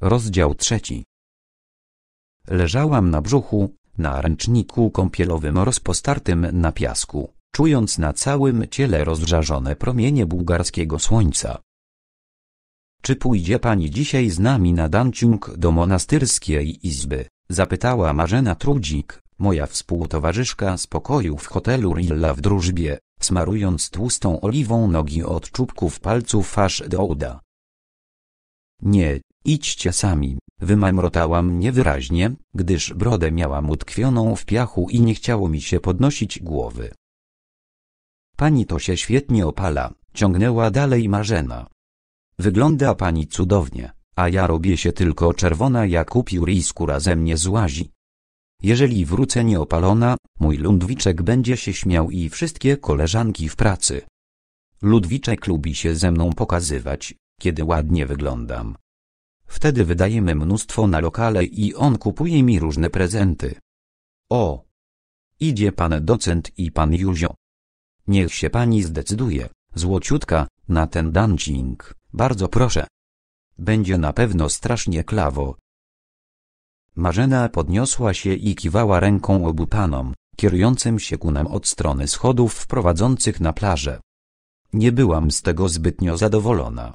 Rozdział trzeci. Leżałam na brzuchu, na ręczniku kąpielowym rozpostartym na piasku, czując na całym ciele rozżarzone promienie bułgarskiego słońca. Czy pójdzie pani dzisiaj z nami na danciung do monastyrskiej izby? Zapytała Marzena Trudzik, moja współtowarzyszka z pokoju w hotelu Rilla w drużbie, smarując tłustą oliwą nogi od czubków palców aż do uda. Nie, Idźcie sami, wymamrotała mnie wyraźnie, gdyż brodę miałam utkwioną w piachu i nie chciało mi się podnosić głowy. Pani to się świetnie opala, ciągnęła dalej Marzena. Wygląda pani cudownie, a ja robię się tylko czerwona jak upiór i skóra ze mnie złazi. Jeżeli wrócę nieopalona, mój Ludwiczek będzie się śmiał i wszystkie koleżanki w pracy. Ludwiczek lubi się ze mną pokazywać, kiedy ładnie wyglądam, Wtedy wydajemy mnóstwo na lokale i on kupuje mi różne prezenty. O! Idzie pan docent i pan Józio. Niech się pani zdecyduje, złociutka, na ten dancing, bardzo proszę. Będzie na pewno strasznie klawo. Marzena podniosła się i kiwała ręką obu panom, kierującym się ku nam od strony schodów prowadzących na plażę. Nie byłam z tego zbytnio zadowolona,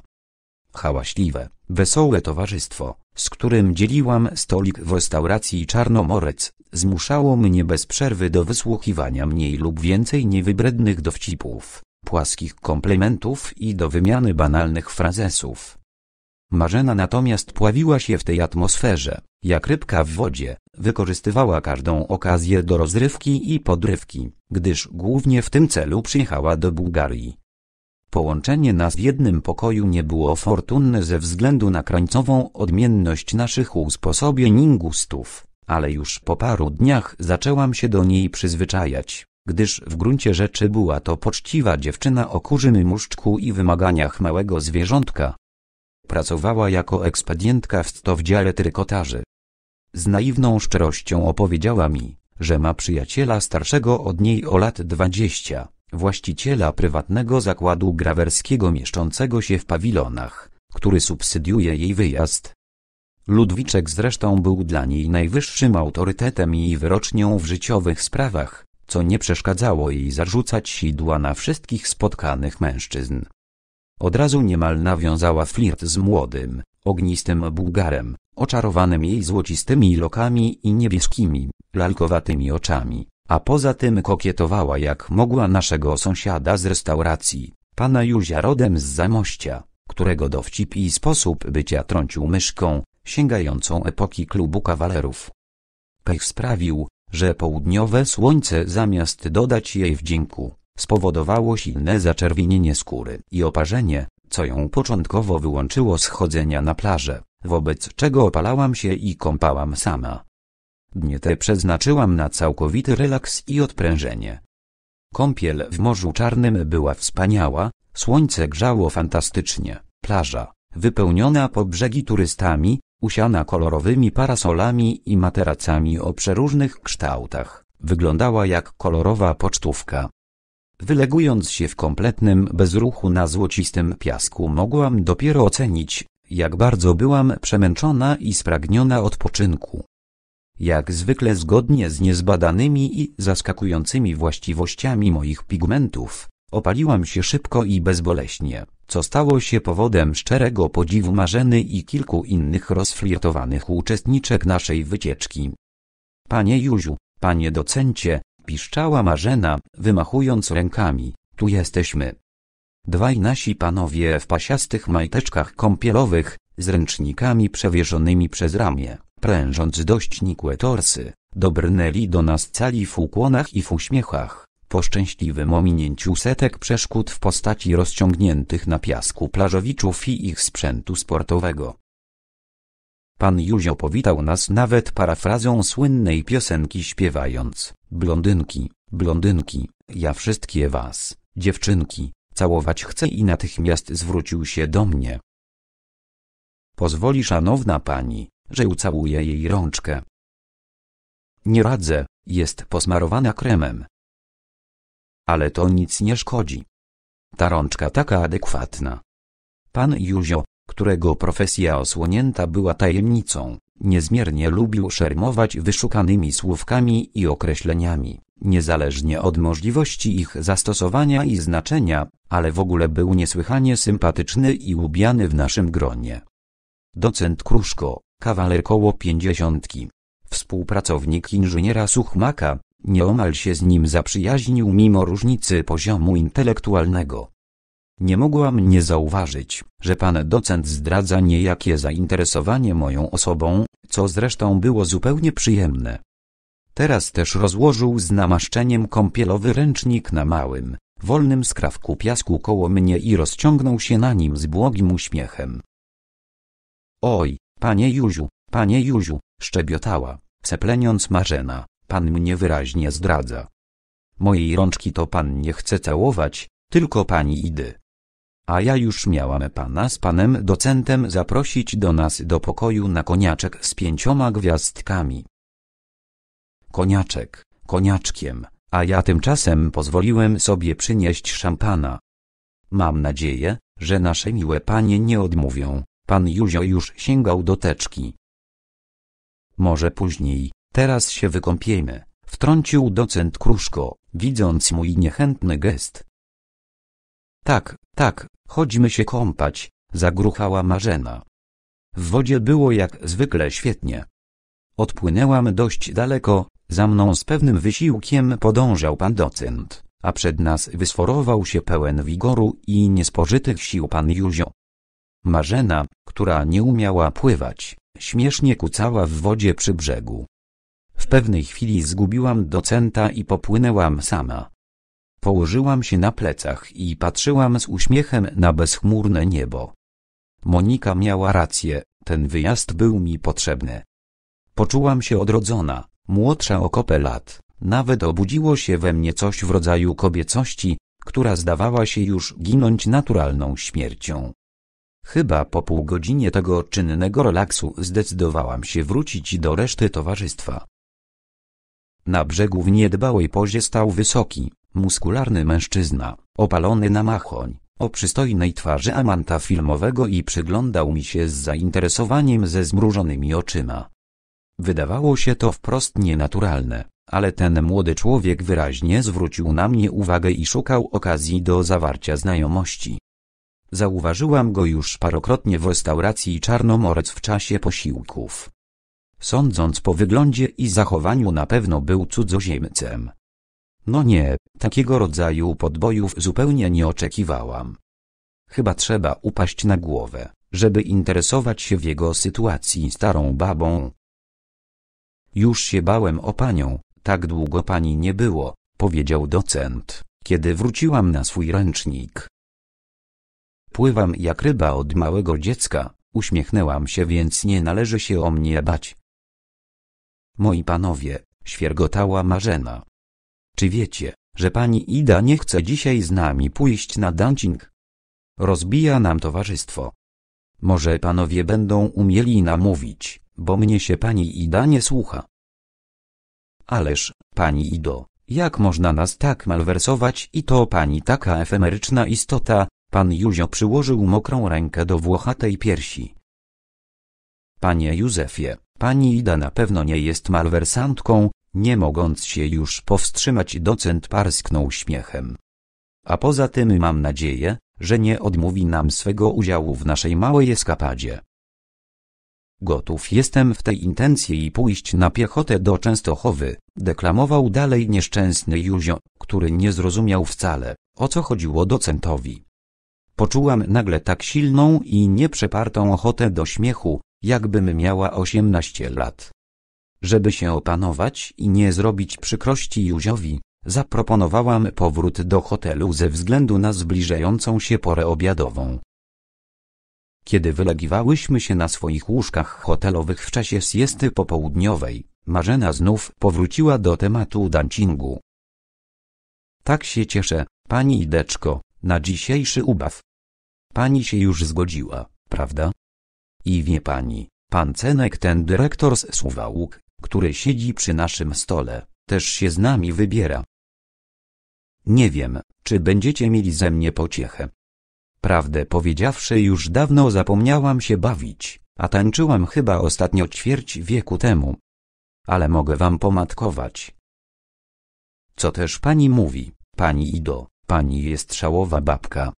hałaśliwe, wesołe towarzystwo, z którym dzieliłam stolik w restauracji Czarnomorec, zmuszało mnie bez przerwy do wysłuchiwania mniej lub więcej niewybrednych dowcipów, płaskich komplementów i do wymiany banalnych frazesów. Marzena natomiast pławiła się w tej atmosferze, jak rybka w wodzie, wykorzystywała każdą okazję do rozrywki i podrywki, gdyż głównie w tym celu przyjechała do Bułgarii. Połączenie nas w jednym pokoju nie było fortunne ze względu na krańcową odmienność naszych usposobień ingustów, ale już po paru dniach zaczęłam się do niej przyzwyczajać, gdyż w gruncie rzeczy była to poczciwa dziewczyna o kurzym muszczku i wymaganiach małego zwierzątka. Pracowała jako ekspedientka w stowdziale trykotarzy. Z naiwną szczerością opowiedziała mi, że ma przyjaciela starszego od niej o lat dwadzieścia właściciela prywatnego zakładu grawerskiego mieszczącego się w pawilonach, który subsydiuje jej wyjazd. Ludwiczek zresztą był dla niej najwyższym autorytetem i wyrocznią w życiowych sprawach, co nie przeszkadzało jej zarzucać sidła na wszystkich spotkanych mężczyzn. Od razu niemal nawiązała flirt z młodym, ognistym Bułgarem, oczarowanym jej złocistymi lokami i niebieskimi, lalkowatymi oczami. A poza tym kokietowała jak mogła naszego sąsiada z restauracji, pana Józia rodem z Zamościa, którego dowcip i sposób bycia trącił myszką, sięgającą epoki klubu kawalerów. Pech sprawił, że południowe słońce zamiast dodać jej wdzięku, spowodowało silne zaczerwienienie skóry i oparzenie, co ją początkowo wyłączyło z chodzenia na plażę, wobec czego opalałam się i kąpałam sama. Dnie te przeznaczyłam na całkowity relaks i odprężenie. Kąpiel w Morzu Czarnym była wspaniała, słońce grzało fantastycznie, plaża, wypełniona po brzegi turystami, usiana kolorowymi parasolami i materacami o przeróżnych kształtach, wyglądała jak kolorowa pocztówka. Wylegując się w kompletnym bezruchu na złocistym piasku mogłam dopiero ocenić, jak bardzo byłam przemęczona i spragniona odpoczynku jak zwykle zgodnie z niezbadanymi i zaskakującymi właściwościami moich pigmentów, opaliłam się szybko i bezboleśnie, co stało się powodem szczerego podziwu Marzeny i kilku innych rozflirtowanych uczestniczek naszej wycieczki. Panie Józiu, panie docencie, piszczała Marzena, wymachując rękami, tu jesteśmy. Dwaj nasi panowie w pasiastych majteczkach kąpielowych, z ręcznikami przewieszonymi przez ramię prężąc dość nikłe torsy, dobrnęli do nas cali w ukłonach i w uśmiechach, po szczęśliwym ominięciu setek przeszkód w postaci rozciągniętych na piasku plażowiczów i ich sprzętu sportowego. Pan Józio powitał nas nawet parafrazą słynnej piosenki śpiewając, blondynki, blondynki, ja wszystkie was, dziewczynki, całować chcę i natychmiast zwrócił się do mnie. Pozwoli szanowna pani, że ucałuje jej rączkę. Nie radzę, jest posmarowana kremem. Ale to nic nie szkodzi. Ta rączka taka adekwatna. Pan Józio, którego profesja osłonięta była tajemnicą, niezmiernie lubił szermować wyszukanymi słówkami i określeniami, niezależnie od możliwości ich zastosowania i znaczenia, ale w ogóle był niesłychanie sympatyczny i lubiany w naszym gronie. Docent Kruszko, kawaler koło pięćdziesiątki. Współpracownik inżyniera Suchmaka, nieomal się z nim zaprzyjaźnił mimo różnicy poziomu intelektualnego. Nie mogłam nie zauważyć, że pan docent zdradza niejakie zainteresowanie moją osobą, co zresztą było zupełnie przyjemne. Teraz też rozłożył z namaszczeniem kąpielowy ręcznik na małym, wolnym skrawku piasku koło mnie i rozciągnął się na nim z błogim uśmiechem. Oj, Panie Józiu, panie Józiu, szczebiotała, sepleniąc Marzena, pan mnie wyraźnie zdradza. Mojej rączki to pan nie chce całować, tylko pani idy. A ja już miałam pana z panem docentem zaprosić do nas do pokoju na koniaczek z pięcioma gwiazdkami. Koniaczek, koniaczkiem, a ja tymczasem pozwoliłem sobie przynieść szampana. Mam nadzieję, że nasze miłe panie nie odmówią. Pan Józio już sięgał do teczki. Może później, teraz się wykąpiemy, wtrącił docent Kruszko, widząc mój niechętny gest. Tak, tak, chodźmy się kąpać, zagruchała Marzena. W wodzie było jak zwykle świetnie. Odpłynęłam dość daleko, za mną z pewnym wysiłkiem podążał pan docent, a przed nas wysforował się pełen wigoru i niespożytych sił pan Józio. Marzena, która nie umiała pływać, śmiesznie kucała w wodzie przy brzegu. W pewnej chwili zgubiłam docenta i popłynęłam sama. Położyłam się na plecach i patrzyłam z uśmiechem na bezchmurne niebo. Monika miała rację, ten wyjazd był mi potrzebny. Poczułam się odrodzona, młodsza o kopę lat, nawet obudziło się we mnie coś w rodzaju kobiecości, która zdawała się już ginąć naturalną śmiercią. Chyba po pół godzinie tego czynnego relaksu zdecydowałam się wrócić do reszty towarzystwa. Na brzegu w niedbałej pozie stał wysoki, muskularny mężczyzna, opalony na machoń, o przystojnej twarzy amanta filmowego i przyglądał mi się z zainteresowaniem ze zmrużonymi oczyma. Wydawało się to wprost nienaturalne, ale ten młody człowiek wyraźnie zwrócił na mnie uwagę i szukał okazji do zawarcia znajomości. Zauważyłam go już parokrotnie w restauracji Czarnomorec w czasie posiłków. Sądząc po wyglądzie i zachowaniu na pewno był cudzoziemcem. No nie, takiego rodzaju podbojów zupełnie nie oczekiwałam. Chyba trzeba upaść na głowę, żeby interesować się w jego sytuacji starą babą. Już się bałem o panią, tak długo pani nie było, powiedział docent, kiedy wróciłam na swój ręcznik. Pływam jak ryba od małego dziecka, uśmiechnęłam się więc nie należy się o mnie bać. Moi panowie, świergotała Marzena. Czy wiecie, że pani Ida nie chce dzisiaj z nami pójść na dancing? Rozbija nam towarzystwo. Może panowie będą umieli namówić, bo mnie się pani Ida nie słucha. Ależ, pani Ido, jak można nas tak malwersować i to pani taka efemeryczna istota, Pan Józio przyłożył mokrą rękę do włochatej piersi. Panie Józefie, pani Ida na pewno nie jest malwersantką, nie mogąc się już powstrzymać docent parsknął śmiechem. A poza tym mam nadzieję, że nie odmówi nam swego udziału w naszej małej eskapadzie. Gotów jestem w tej intencji i pójść na piechotę do Częstochowy, deklamował dalej nieszczęsny Józio, który nie zrozumiał wcale, o co chodziło docentowi. Poczułam nagle tak silną i nieprzepartą ochotę do śmiechu, jakbym miała osiemnaście lat. Żeby się opanować i nie zrobić przykrości Józiowi, zaproponowałam powrót do hotelu ze względu na zbliżającą się porę obiadową. Kiedy wylegiwałyśmy się na swoich łóżkach hotelowych w czasie siesty popołudniowej, Marzena znów powróciła do tematu dancingu. Tak się cieszę, pani Ideczko, na dzisiejszy ubaw. Pani się już zgodziła, prawda? I wie pani, pan Cenek ten dyrektor z Suwałk, który siedzi przy naszym stole, też się z nami wybiera. Nie wiem, czy będziecie mieli ze mnie pociechę. Prawdę powiedziawszy już dawno zapomniałam się bawić, a tańczyłam chyba ostatnio ćwierć wieku temu. Ale mogę wam pomatkować. Co też pani mówi, pani Ido, pani jest szałowa babka,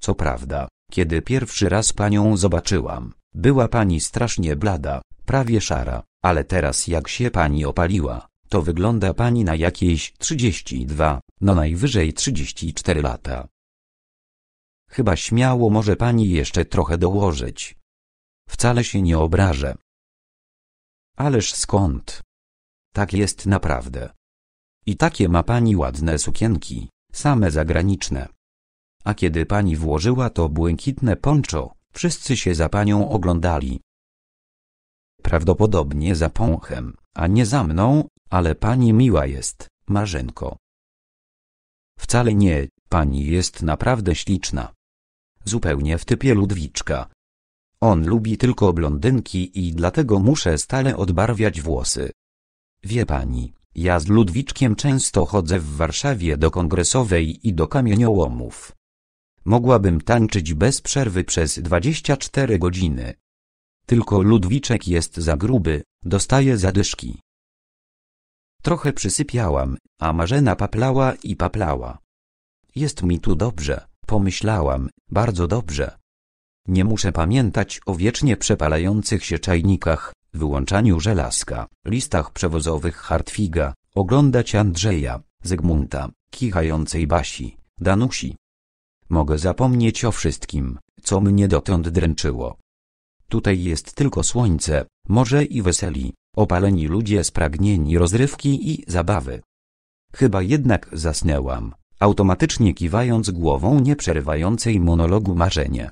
co prawda, kiedy pierwszy raz panią zobaczyłam, była pani strasznie blada, prawie szara, ale teraz jak się pani opaliła, to wygląda pani na jakieś 32, no najwyżej 34 lata. Chyba śmiało może pani jeszcze trochę dołożyć. Wcale się nie obrażę. Ależ skąd? Tak jest naprawdę. I takie ma pani ładne sukienki, same zagraniczne a kiedy pani włożyła to błękitne poncho, wszyscy się za panią oglądali. Prawdopodobnie za pąchem, a nie za mną, ale pani miła jest, Marzenko. Wcale nie, pani jest naprawdę śliczna. Zupełnie w typie Ludwiczka. On lubi tylko blondynki i dlatego muszę stale odbarwiać włosy. Wie pani, ja z Ludwiczkiem często chodzę w Warszawie do kongresowej i do kamieniołomów. Mogłabym tańczyć bez przerwy przez 24 godziny. Tylko Ludwiczek jest za gruby, dostaje zadyszki. Trochę przysypiałam, a Marzena paplała i paplała. Jest mi tu dobrze, pomyślałam, bardzo dobrze. Nie muszę pamiętać o wiecznie przepalających się czajnikach, wyłączaniu żelazka, listach przewozowych Hartwiga, oglądać Andrzeja, Zygmunta, kichającej Basi, Danusi, Mogę zapomnieć o wszystkim, co mnie dotąd dręczyło. Tutaj jest tylko słońce, morze i weseli, opaleni ludzie spragnieni rozrywki i zabawy. Chyba jednak zasnęłam, automatycznie kiwając głową nieprzerywającej monologu marzenie.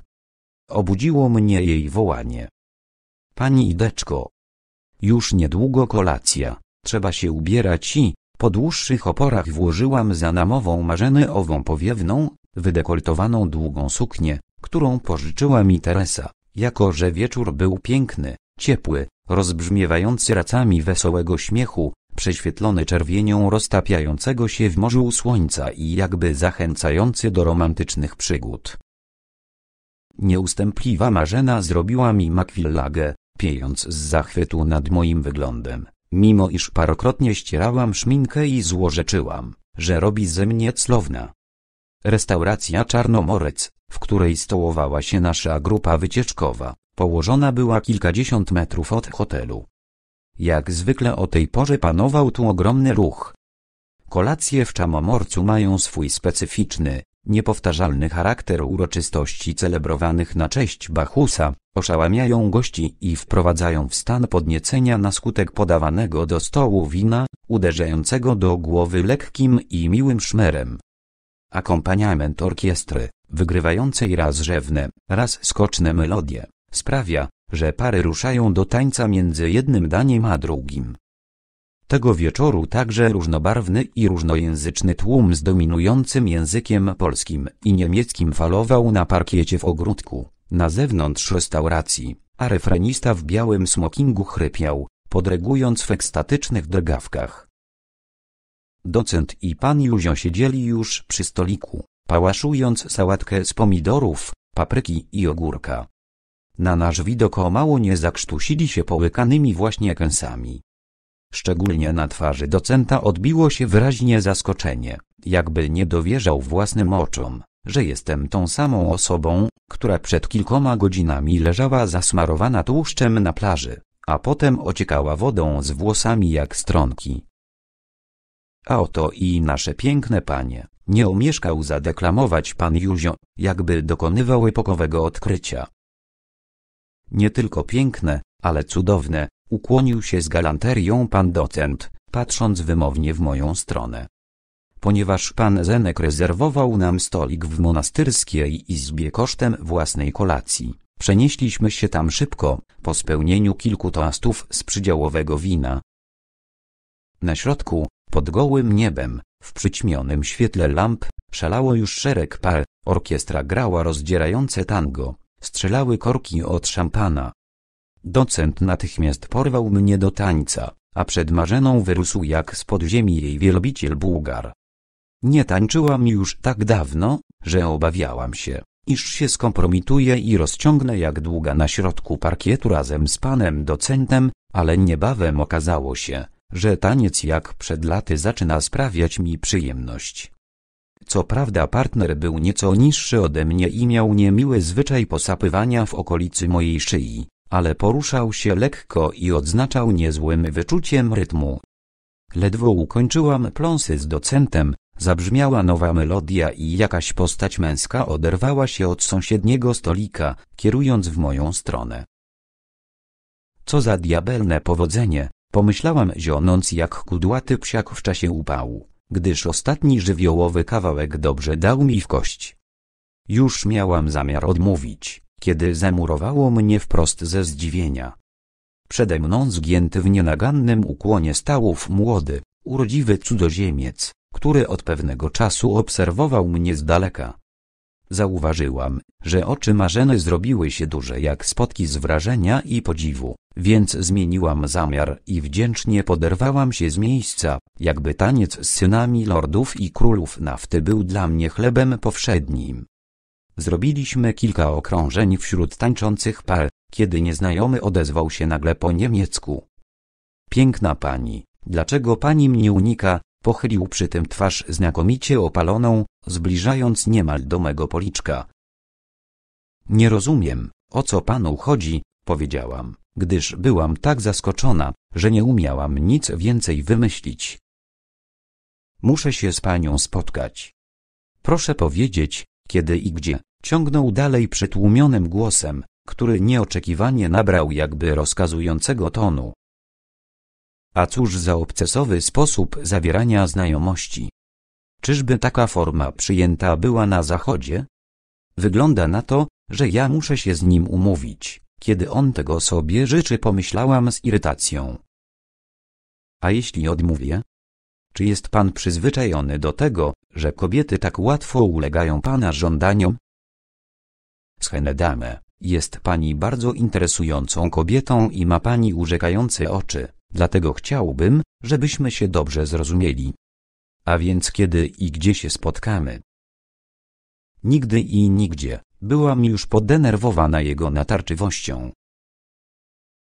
Obudziło mnie jej wołanie. Pani Ideczko. Już niedługo kolacja, trzeba się ubierać i, po dłuższych oporach włożyłam za namową marzeny ową powiewną, wydekoltowaną długą suknię, którą pożyczyła mi Teresa, jako że wieczór był piękny, ciepły, rozbrzmiewający racami wesołego śmiechu, prześwietlony czerwienią roztapiającego się w morzu słońca i jakby zachęcający do romantycznych przygód. Nieustępliwa Marzena zrobiła mi makwillagę, piejąc z zachwytu nad moim wyglądem, mimo iż parokrotnie ścierałam szminkę i złorzeczyłam, że robi ze mnie clowna. Restauracja Czarnomorec, w której stołowała się nasza grupa wycieczkowa, położona była kilkadziesiąt metrów od hotelu. Jak zwykle o tej porze panował tu ogromny ruch. Kolacje w Czamomorcu mają swój specyficzny, niepowtarzalny charakter uroczystości celebrowanych na cześć Bachusa, oszałamiają gości i wprowadzają w stan podniecenia na skutek podawanego do stołu wina, uderzającego do głowy lekkim i miłym szmerem. Akompaniament orkiestry, wygrywającej raz rzewne, raz skoczne melodie, sprawia, że pary ruszają do tańca między jednym daniem a drugim. Tego wieczoru także różnobarwny i różnojęzyczny tłum z dominującym językiem polskim i niemieckim falował na parkiecie w ogródku, na zewnątrz restauracji, a refrenista w białym smokingu chrypiał, podregując w ekstatycznych drgawkach. Docent i pan Józio siedzieli już przy stoliku, pałaszując sałatkę z pomidorów, papryki i ogórka. Na nasz widok o mało nie zakrztusili się połykanymi właśnie kęsami. Szczególnie na twarzy docenta odbiło się wyraźnie zaskoczenie, jakby nie dowierzał własnym oczom, że jestem tą samą osobą, która przed kilkoma godzinami leżała zasmarowana tłuszczem na plaży, a potem ociekała wodą z włosami jak stronki. A oto i nasze piękne panie, nie omieszkał zadeklamować pan Józio, jakby dokonywał epokowego odkrycia. Nie tylko piękne, ale cudowne, ukłonił się z galanterią pan docent, patrząc wymownie w moją stronę. Ponieważ pan Zenek rezerwował nam stolik w monastyrskiej izbie kosztem własnej kolacji, przenieśliśmy się tam szybko, po spełnieniu kilku toastów z przydziałowego wina. Na środku, pod gołym niebem, w przyćmionym świetle lamp, szalało już szereg par, orkiestra grała rozdzierające tango, strzelały korki od szampana. Docent natychmiast porwał mnie do tańca, a przed Marzeną wyrósł jak spod ziemi jej wielbiciel Bułgar. Nie tańczyłam już tak dawno, że obawiałam się, iż się skompromituję i rozciągnę jak długa na środku parkietu razem z panem docentem, ale niebawem okazało się, że taniec jak przed laty zaczyna sprawiać mi przyjemność. Co prawda partner był nieco niższy ode mnie i miał niemiły zwyczaj posapywania w okolicy mojej szyi, ale poruszał się lekko i odznaczał niezłym wyczuciem rytmu. Ledwo ukończyłam pląsy z docentem, zabrzmiała nowa melodia i jakaś postać męska oderwała się od sąsiedniego stolika, kierując w moją stronę. Co za diabelne powodzenie, Pomyślałam zionąc jak kudłaty psiak w czasie upału, gdyż ostatni żywiołowy kawałek dobrze dał mi w kość. Już miałam zamiar odmówić, kiedy zamurowało mnie wprost ze zdziwienia. Przede mną zgięty w nienagannym ukłonie stałów młody, urodziwy cudzoziemiec, który od pewnego czasu obserwował mnie z daleka. Zauważyłam, że oczy Marzeny zrobiły się duże jak spotki z wrażenia i podziwu, więc zmieniłam zamiar i wdzięcznie poderwałam się z miejsca, jakby taniec z synami lordów i królów nafty był dla mnie chlebem powszednim. Zrobiliśmy kilka okrążeń wśród tańczących par, kiedy nieznajomy odezwał się nagle po niemiecku. Piękna pani, dlaczego pani mnie unika? Pochylił przy tym twarz znakomicie opaloną, zbliżając niemal do mego policzka. Nie rozumiem, o co panu chodzi, powiedziałam, gdyż byłam tak zaskoczona, że nie umiałam nic więcej wymyślić. Muszę się z panią spotkać. Proszę powiedzieć, kiedy i gdzie, ciągnął dalej przytłumionym głosem, który nieoczekiwanie nabrał jakby rozkazującego tonu. A cóż za obcesowy sposób zawierania znajomości, Czyżby taka forma przyjęta była na Zachodzie? Wygląda na to, że ja muszę się z nim umówić, kiedy on tego sobie życzy pomyślałam z irytacją. A jeśli odmówię? Czy jest pan przyzwyczajony do tego, że kobiety tak łatwo ulegają pana żądaniom? Schenedame, jest pani bardzo interesującą kobietą i ma pani urzekające oczy, dlatego chciałbym, żebyśmy się dobrze zrozumieli. A więc kiedy i gdzie się spotkamy? Nigdy i nigdzie, byłam już podenerwowana jego natarczywością.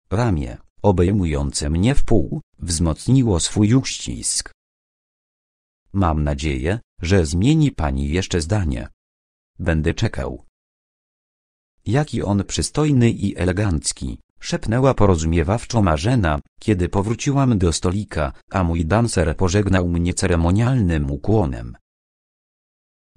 Ramię, obejmujące mnie w pół, wzmocniło swój uścisk. Mam nadzieję, że zmieni pani jeszcze zdanie. Będę czekał. Jaki on przystojny i elegancki. Szepnęła porozumiewawczo Marzena, kiedy powróciłam do stolika, a mój dancer pożegnał mnie ceremonialnym ukłonem.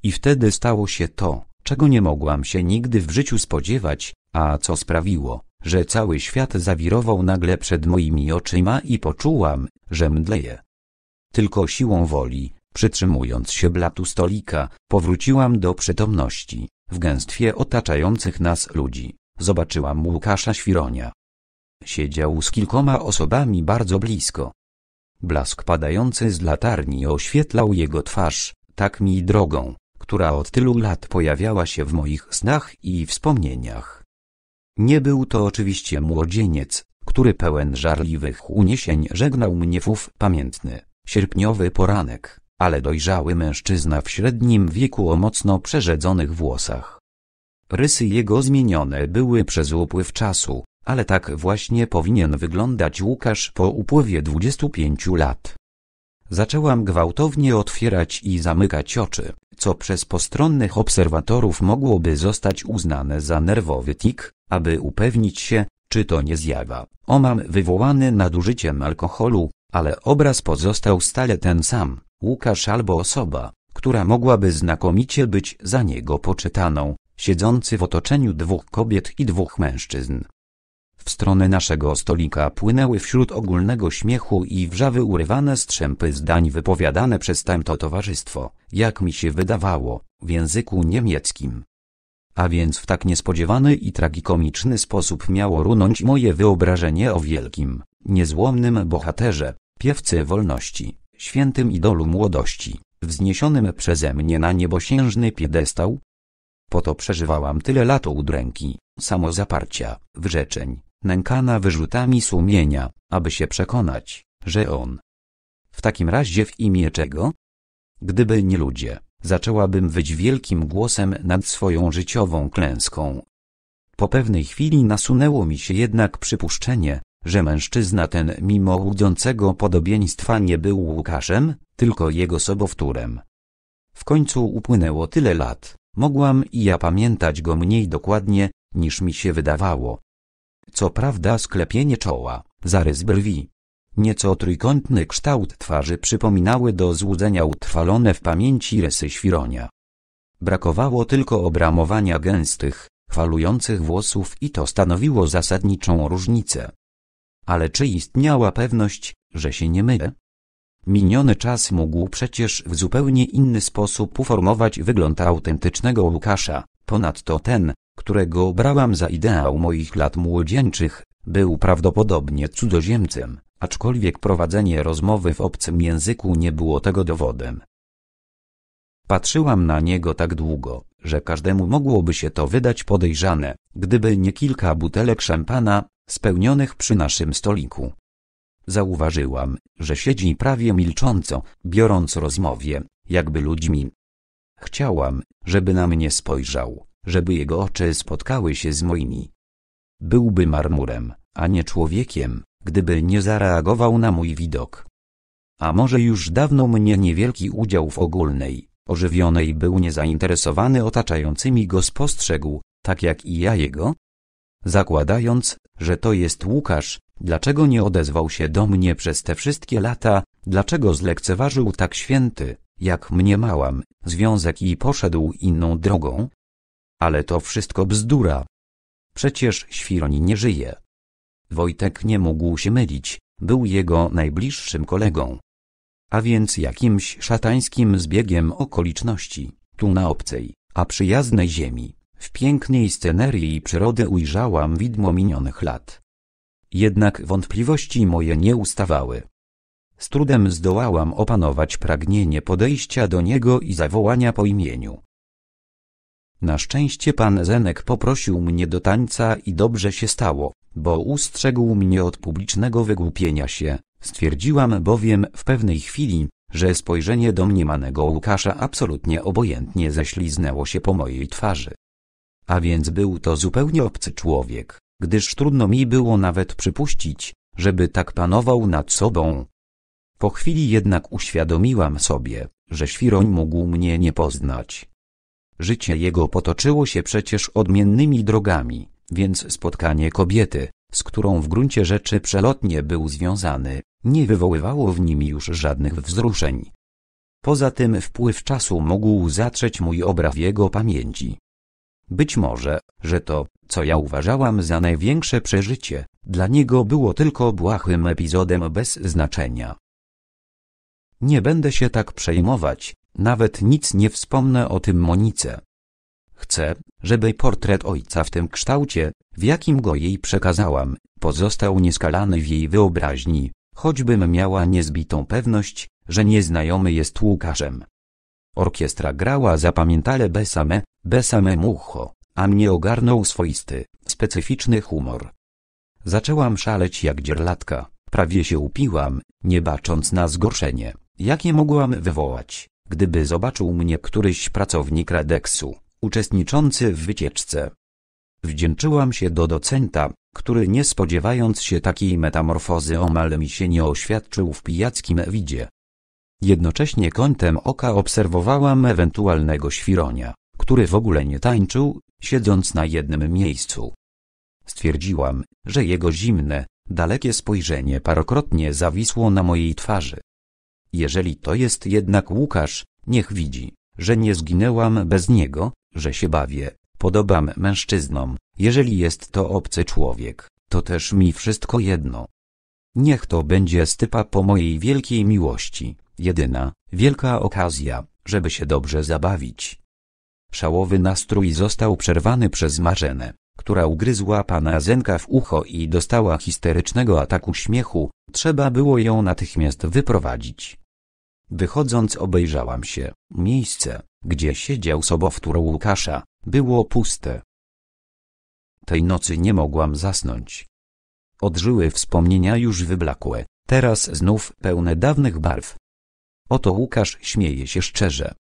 I wtedy stało się to, czego nie mogłam się nigdy w życiu spodziewać, a co sprawiło, że cały świat zawirował nagle przed moimi oczyma i poczułam, że mdleję. Tylko siłą woli, przytrzymując się blatu stolika, powróciłam do przytomności, w gęstwie otaczających nas ludzi. Zobaczyłam Łukasza Świronia. Siedział z kilkoma osobami bardzo blisko. Blask padający z latarni oświetlał jego twarz, tak mi drogą, która od tylu lat pojawiała się w moich snach i wspomnieniach. Nie był to oczywiście młodzieniec, który pełen żarliwych uniesień żegnał mnie w ów pamiętny, sierpniowy poranek, ale dojrzały mężczyzna w średnim wieku o mocno przerzedzonych włosach, Rysy jego zmienione były przez upływ czasu, ale tak właśnie powinien wyglądać Łukasz po upływie 25 lat. Zaczęłam gwałtownie otwierać i zamykać oczy, co przez postronnych obserwatorów mogłoby zostać uznane za nerwowy tik, aby upewnić się, czy to nie zjawa. Omam wywołany nadużyciem alkoholu, ale obraz pozostał stale ten sam, Łukasz albo osoba, która mogłaby znakomicie być za niego poczytaną, siedzący w otoczeniu dwóch kobiet i dwóch mężczyzn. W stronę naszego stolika płynęły wśród ogólnego śmiechu i wrzawy urywane strzępy zdań wypowiadane przez tamto towarzystwo, jak mi się wydawało, w języku niemieckim. A więc w tak niespodziewany i tragikomiczny sposób miało runąć moje wyobrażenie o wielkim, niezłomnym bohaterze, piewcy wolności, świętym idolu młodości, wzniesionym przeze mnie na niebosiężny piedestał, po to przeżywałam tyle lat udręki, samozaparcia, wyrzeczeń, nękana wyrzutami sumienia, aby się przekonać, że on. W takim razie w imię czego? Gdyby nie ludzie, zaczęłabym wyć wielkim głosem nad swoją życiową klęską. Po pewnej chwili nasunęło mi się jednak przypuszczenie, że mężczyzna ten mimo łudzącego podobieństwa nie był Łukaszem, tylko jego sobowtórem. W końcu upłynęło tyle lat, Mogłam i ja pamiętać go mniej dokładnie, niż mi się wydawało. Co prawda sklepienie czoła, zarys brwi, nieco trójkątny kształt twarzy przypominały do złudzenia utrwalone w pamięci rysy świronia. Brakowało tylko obramowania gęstych, falujących włosów i to stanowiło zasadniczą różnicę. Ale czy istniała pewność, że się nie mylę? Miniony czas mógł przecież w zupełnie inny sposób uformować wygląd autentycznego Łukasza, ponadto ten, którego brałam za ideał moich lat młodzieńczych, był prawdopodobnie cudzoziemcem, aczkolwiek prowadzenie rozmowy w obcym języku nie było tego dowodem. Patrzyłam na niego tak długo, że każdemu mogłoby się to wydać podejrzane, gdyby nie kilka butelek szampana, spełnionych przy naszym stoliku. Zauważyłam, że siedzi prawie milcząco, biorąc rozmowie, jakby ludźmi. Chciałam, żeby na mnie spojrzał, żeby jego oczy spotkały się z moimi. Byłby marmurem, a nie człowiekiem, gdyby nie zareagował na mój widok. A może już dawno mnie niewielki udział w ogólnej, ożywionej był niezainteresowany otaczającymi go spostrzegł, tak jak i ja jego? Zakładając, że to jest Łukasz, Dlaczego nie odezwał się do mnie przez te wszystkie lata? Dlaczego zlekceważył tak święty, jak mniemałam, związek i poszedł inną drogą? Ale to wszystko bzdura. Przecież Świroń nie żyje. Wojtek nie mógł się mylić, był jego najbliższym kolegą. A więc jakimś szatańskim zbiegiem okoliczności, tu na obcej, a przyjaznej ziemi, w pięknej scenerii przyrody ujrzałam widmo minionych lat. Jednak wątpliwości moje nie ustawały. Z trudem zdołałam opanować pragnienie podejścia do niego i zawołania po imieniu. Na szczęście pan Zenek poprosił mnie do tańca i dobrze się stało, bo ustrzegł mnie od publicznego wygłupienia się, stwierdziłam bowiem w pewnej chwili, że spojrzenie domniemanego Łukasza absolutnie obojętnie ześliznęło się po mojej twarzy. A więc był to zupełnie obcy człowiek gdyż trudno mi było nawet przypuścić, żeby tak panował nad sobą. Po chwili jednak uświadomiłam sobie, że świroń mógł mnie nie poznać. Życie jego potoczyło się przecież odmiennymi drogami, więc spotkanie kobiety, z którą w gruncie rzeczy przelotnie był związany, nie wywoływało w nim już żadnych wzruszeń. Poza tym wpływ czasu mógł zatrzeć mój obraz jego pamięci. Być może, że to, co ja uważałam za największe przeżycie, dla niego było tylko błahym epizodem bez znaczenia. Nie będę się tak przejmować, nawet nic nie wspomnę o tym Monice. Chcę, żeby portret ojca w tym kształcie, w jakim go jej przekazałam, pozostał nieskalany w jej wyobraźni, choćbym miała niezbitą pewność, że nieznajomy jest Łukaszem. Orkiestra grała zapamiętale besame, besame mucho, a mnie ogarnął swoisty, specyficzny humor. Zaczęłam szaleć jak dzierlatka, prawie się upiłam, nie bacząc na zgorszenie, jakie mogłam wywołać, gdyby zobaczył mnie któryś pracownik Redeksu, uczestniczący w wycieczce. Wdzięczyłam się do docenta, który nie spodziewając się takiej metamorfozy omal mi się nie oświadczył w pijackim widzie. Jednocześnie kątem oka obserwowałam ewentualnego świronia, który w ogóle nie tańczył, siedząc na jednym miejscu. Stwierdziłam, że jego zimne, dalekie spojrzenie parokrotnie zawisło na mojej twarzy. Jeżeli to jest jednak Łukasz, niech widzi, że nie zginęłam bez niego, że się bawię, podobam mężczyznom, jeżeli jest to obcy człowiek, to też mi wszystko jedno. Niech to będzie stypa po mojej wielkiej miłości jedyna, wielka okazja, żeby się dobrze zabawić. Szałowy nastrój został przerwany przez Marzenę, która ugryzła pana Zenka w ucho i dostała histerycznego ataku śmiechu, trzeba było ją natychmiast wyprowadzić. Wychodząc obejrzałam się, miejsce, gdzie siedział sobowtór Łukasza, było puste. Tej nocy nie mogłam zasnąć. Odżyły wspomnienia już wyblakłe, teraz znów pełne dawnych barw. Oto Łukasz śmieje się szczerze.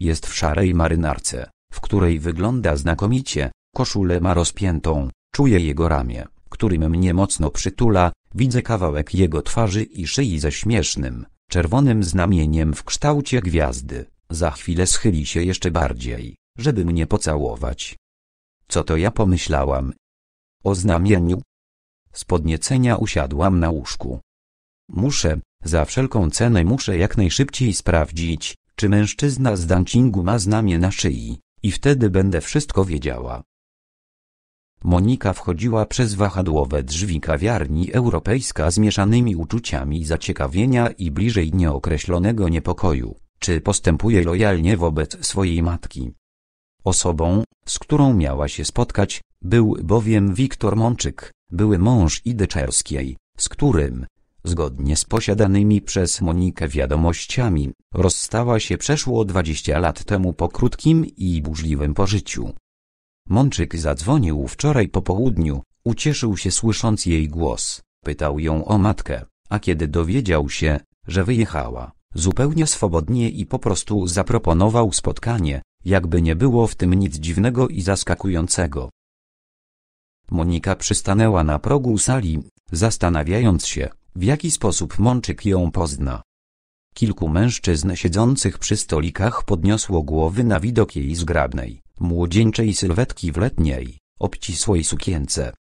Jest w szarej marynarce, w której wygląda znakomicie, koszulę ma rozpiętą, czuję jego ramię, którym mnie mocno przytula, widzę kawałek jego twarzy i szyi ze śmiesznym, czerwonym znamieniem w kształcie gwiazdy. Za chwilę schyli się jeszcze bardziej, żeby mnie pocałować. Co to ja pomyślałam? O znamieniu? Z podniecenia usiadłam na łóżku, Muszę, za wszelką cenę muszę jak najszybciej sprawdzić, czy mężczyzna z Dancingu ma znamie na szyi, i wtedy będę wszystko wiedziała. Monika wchodziła przez wahadłowe drzwi kawiarni europejska z mieszanymi uczuciami zaciekawienia i bliżej nieokreślonego niepokoju, czy postępuje lojalnie wobec swojej matki. Osobą, z którą miała się spotkać, był bowiem Wiktor Mączyk, były mąż Idy Czerskiej, z którym, Zgodnie z posiadanymi przez Monikę wiadomościami, rozstała się przeszło 20 lat temu po krótkim i burzliwym pożyciu. Mączyk zadzwonił wczoraj po południu, ucieszył się słysząc jej głos, pytał ją o matkę, a kiedy dowiedział się, że wyjechała, zupełnie swobodnie i po prostu zaproponował spotkanie, jakby nie było w tym nic dziwnego i zaskakującego. Monika przystanęła na progu sali, zastanawiając się, w jaki sposób Mączyk ją pozna. Kilku mężczyzn siedzących przy stolikach podniosło głowy na widok jej zgrabnej, młodzieńczej sylwetki w letniej, obcisłej sukience.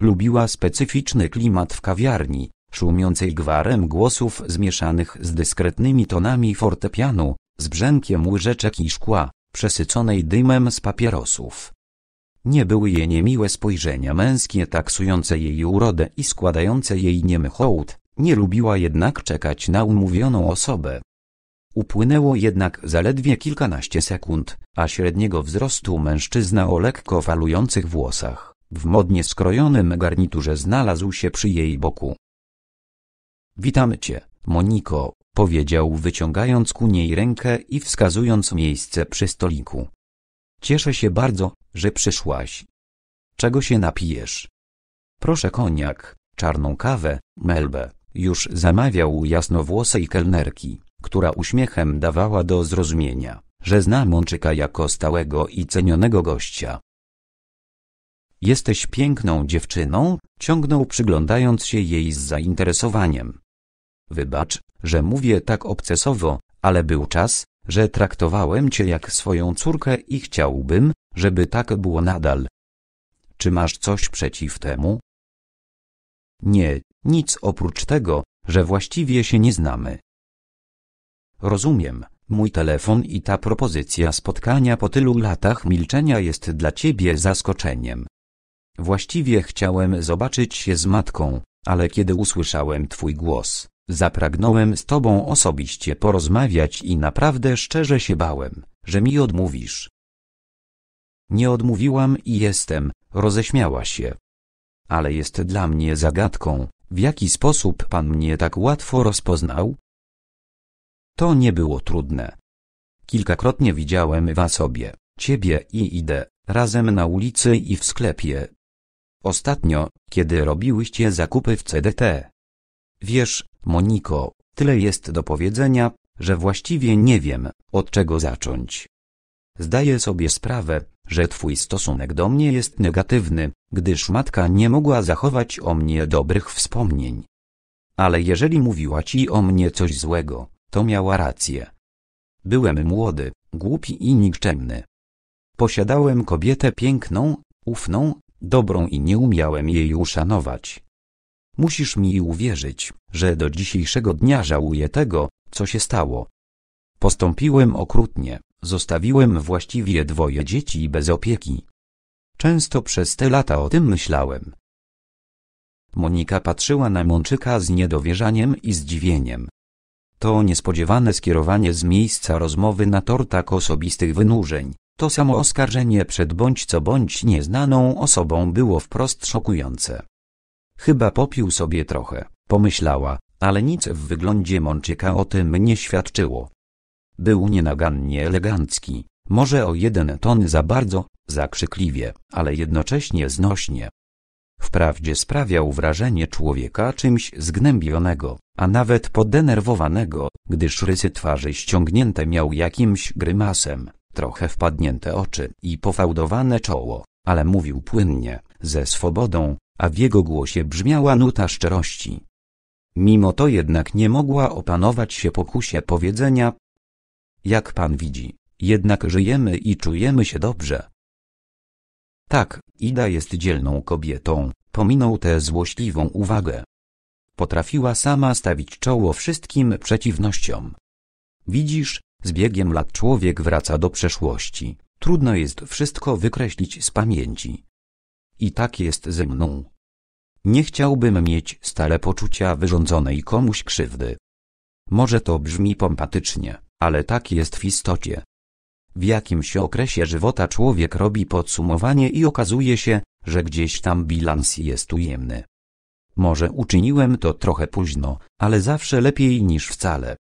Lubiła specyficzny klimat w kawiarni, szumiącej gwarem głosów zmieszanych z dyskretnymi tonami fortepianu, z brzękiem łyżeczek i szkła, przesyconej dymem z papierosów. Nie były je niemiłe spojrzenia męskie taksujące jej urodę i składające jej niemy hołd, nie lubiła jednak czekać na umówioną osobę. Upłynęło jednak zaledwie kilkanaście sekund, a średniego wzrostu mężczyzna o lekko falujących włosach, w modnie skrojonym garniturze znalazł się przy jej boku. Witamy cię, Moniko, powiedział wyciągając ku niej rękę i wskazując miejsce przy stoliku. Cieszę się bardzo, że przyszłaś. Czego się napijesz? Proszę koniak, czarną kawę, melbę. Już zamawiał jasnowłosej kelnerki, która uśmiechem dawała do zrozumienia, że zna Mączyka jako stałego i cenionego gościa. Jesteś piękną dziewczyną, ciągnął przyglądając się jej z zainteresowaniem. Wybacz, że mówię tak obcesowo, ale był czas, że traktowałem cię jak swoją córkę i chciałbym, żeby tak było nadal. Czy masz coś przeciw temu? Nie, nic oprócz tego, że właściwie się nie znamy. Rozumiem, mój telefon i ta propozycja spotkania po tylu latach milczenia jest dla ciebie zaskoczeniem. Właściwie chciałem zobaczyć się z matką, ale kiedy usłyszałem twój głos, Zapragnąłem z tobą osobiście porozmawiać i naprawdę szczerze się bałem, że mi odmówisz. Nie odmówiłam i jestem, roześmiała się. Ale jest dla mnie zagadką, w jaki sposób pan mnie tak łatwo rozpoznał? To nie było trudne. Kilkakrotnie widziałem was obie, ciebie i idę, razem na ulicy i w sklepie. Ostatnio, kiedy robiłyście zakupy w CDT. Wiesz, Moniko, tyle jest do powiedzenia, że właściwie nie wiem, od czego zacząć. Zdaję sobie sprawę, że twój stosunek do mnie jest negatywny, gdyż matka nie mogła zachować o mnie dobrych wspomnień. Ale jeżeli mówiła ci o mnie coś złego, to miała rację. Byłem młody, głupi i nikczemny. Posiadałem kobietę piękną, ufną, dobrą i nie umiałem jej uszanować. Musisz mi uwierzyć, że do dzisiejszego dnia żałuję tego, co się stało. Postąpiłem okrutnie, zostawiłem właściwie dwoje dzieci bez opieki. Często przez te lata o tym myślałem. Monika patrzyła na Mączyka z niedowierzaniem i zdziwieniem. To niespodziewane skierowanie z miejsca rozmowy na tortak osobistych wynurzeń, to samo oskarżenie przed bądź co bądź nieznaną osobą było wprost szokujące. Chyba popił sobie trochę, pomyślała, ale nic w wyglądzie Mączyka o tym nie świadczyło. Był nienagannie elegancki, może o jeden ton za bardzo, zakrzykliwie, ale jednocześnie znośnie. Wprawdzie sprawiał wrażenie człowieka czymś zgnębionego, a nawet podenerwowanego, gdyż rysy twarzy ściągnięte miał jakimś grymasem, trochę wpadnięte oczy i pofałdowane czoło, ale mówił płynnie, ze swobodą, a w jego głosie brzmiała nuta szczerości. Mimo to jednak nie mogła opanować się pokusie powiedzenia Jak pan widzi, jednak żyjemy i czujemy się dobrze. Tak, Ida jest dzielną kobietą, pominął tę złośliwą uwagę. Potrafiła sama stawić czoło wszystkim przeciwnościom. Widzisz, z biegiem lat człowiek wraca do przeszłości, trudno jest wszystko wykreślić z pamięci. I tak jest ze mną. Nie chciałbym mieć stale poczucia wyrządzonej komuś krzywdy. Może to brzmi pompatycznie, ale tak jest w istocie. W jakimś okresie żywota człowiek robi podsumowanie i okazuje się, że gdzieś tam bilans jest ujemny. Może uczyniłem to trochę późno, ale zawsze lepiej niż wcale.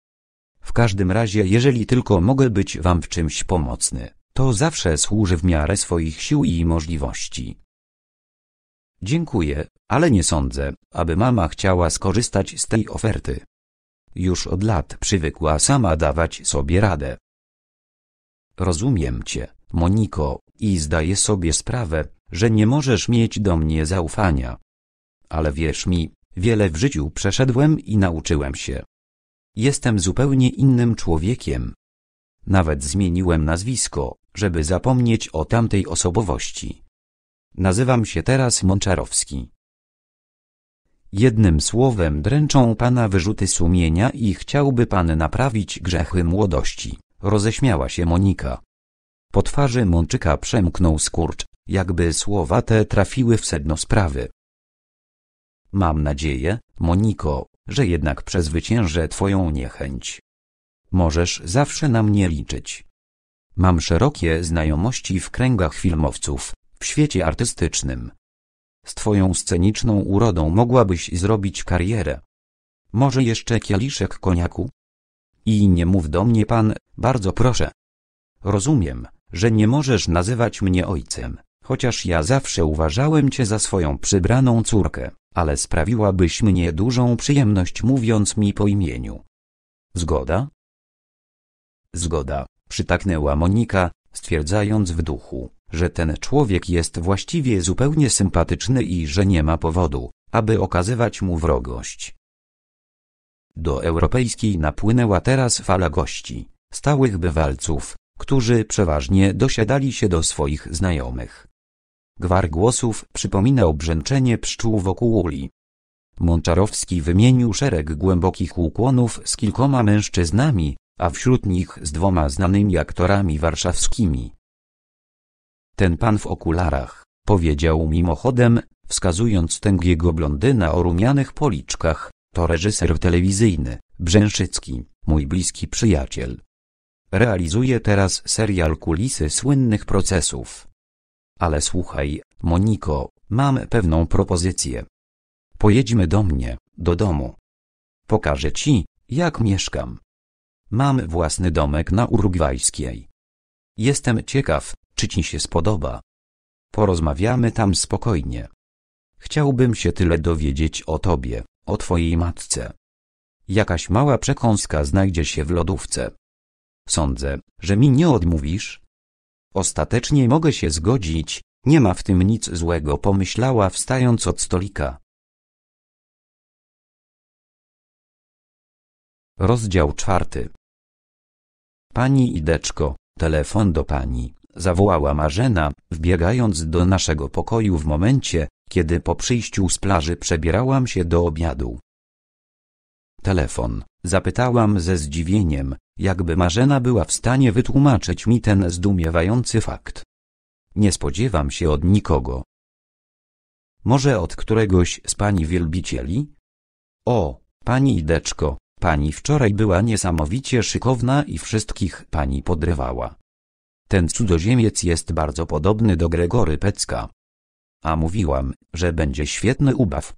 W każdym razie jeżeli tylko mogę być Wam w czymś pomocny, to zawsze służy w miarę swoich sił i możliwości. Dziękuję, ale nie sądzę, aby mama chciała skorzystać z tej oferty. Już od lat przywykła sama dawać sobie radę. Rozumiem cię, Moniko, i zdaję sobie sprawę, że nie możesz mieć do mnie zaufania. Ale wierz mi, wiele w życiu przeszedłem i nauczyłem się. Jestem zupełnie innym człowiekiem. Nawet zmieniłem nazwisko, żeby zapomnieć o tamtej osobowości. Nazywam się teraz Mączarowski. Jednym słowem dręczą pana wyrzuty sumienia i chciałby pan naprawić grzechy młodości, roześmiała się Monika. Po twarzy Mączyka przemknął skurcz, jakby słowa te trafiły w sedno sprawy. Mam nadzieję, Moniko, że jednak przezwyciężę twoją niechęć. Możesz zawsze na mnie liczyć. Mam szerokie znajomości w kręgach filmowców, w świecie artystycznym, z twoją sceniczną urodą mogłabyś zrobić karierę. Może jeszcze kieliszek koniaku? I nie mów do mnie pan, bardzo proszę. Rozumiem, że nie możesz nazywać mnie ojcem, chociaż ja zawsze uważałem cię za swoją przybraną córkę, ale sprawiłabyś mnie dużą przyjemność mówiąc mi po imieniu. Zgoda? Zgoda, przytaknęła Monika, stwierdzając w duchu że ten człowiek jest właściwie zupełnie sympatyczny i że nie ma powodu, aby okazywać mu wrogość. Do europejskiej napłynęła teraz fala gości, stałych bywalców, którzy przeważnie dosiadali się do swoich znajomych. Gwar głosów przypominał brzęczenie pszczół wokół uli. Mączarowski wymienił szereg głębokich ukłonów z kilkoma mężczyznami, a wśród nich z dwoma znanymi aktorami warszawskimi. Ten pan w okularach, powiedział mimochodem, wskazując tęgiego blondyna o rumianych policzkach, to reżyser telewizyjny, Brzęszycki, mój bliski przyjaciel. Realizuje teraz serial kulisy słynnych procesów. Ale słuchaj, Moniko, mam pewną propozycję. Pojedźmy do mnie, do domu. Pokażę ci, jak mieszkam. Mam własny domek na Urugwajskiej. Jestem ciekaw, czy ci się spodoba. Porozmawiamy tam spokojnie. Chciałbym się tyle dowiedzieć o tobie, o twojej matce. Jakaś mała przekąska znajdzie się w lodówce. Sądzę, że mi nie odmówisz. Ostatecznie mogę się zgodzić, nie ma w tym nic złego pomyślała wstając od stolika. Rozdział czwarty Pani Ideczko, telefon do pani zawołała Marzena, wbiegając do naszego pokoju w momencie, kiedy po przyjściu z plaży przebierałam się do obiadu. Telefon, zapytałam ze zdziwieniem, jakby Marzena była w stanie wytłumaczyć mi ten zdumiewający fakt. Nie spodziewam się od nikogo. Może od któregoś z pani wielbicieli? O, pani Ideczko, pani wczoraj była niesamowicie szykowna i wszystkich pani podrywała. Ten cudzoziemiec jest bardzo podobny do Gregory Pecka. A mówiłam, że będzie świetny ubaw.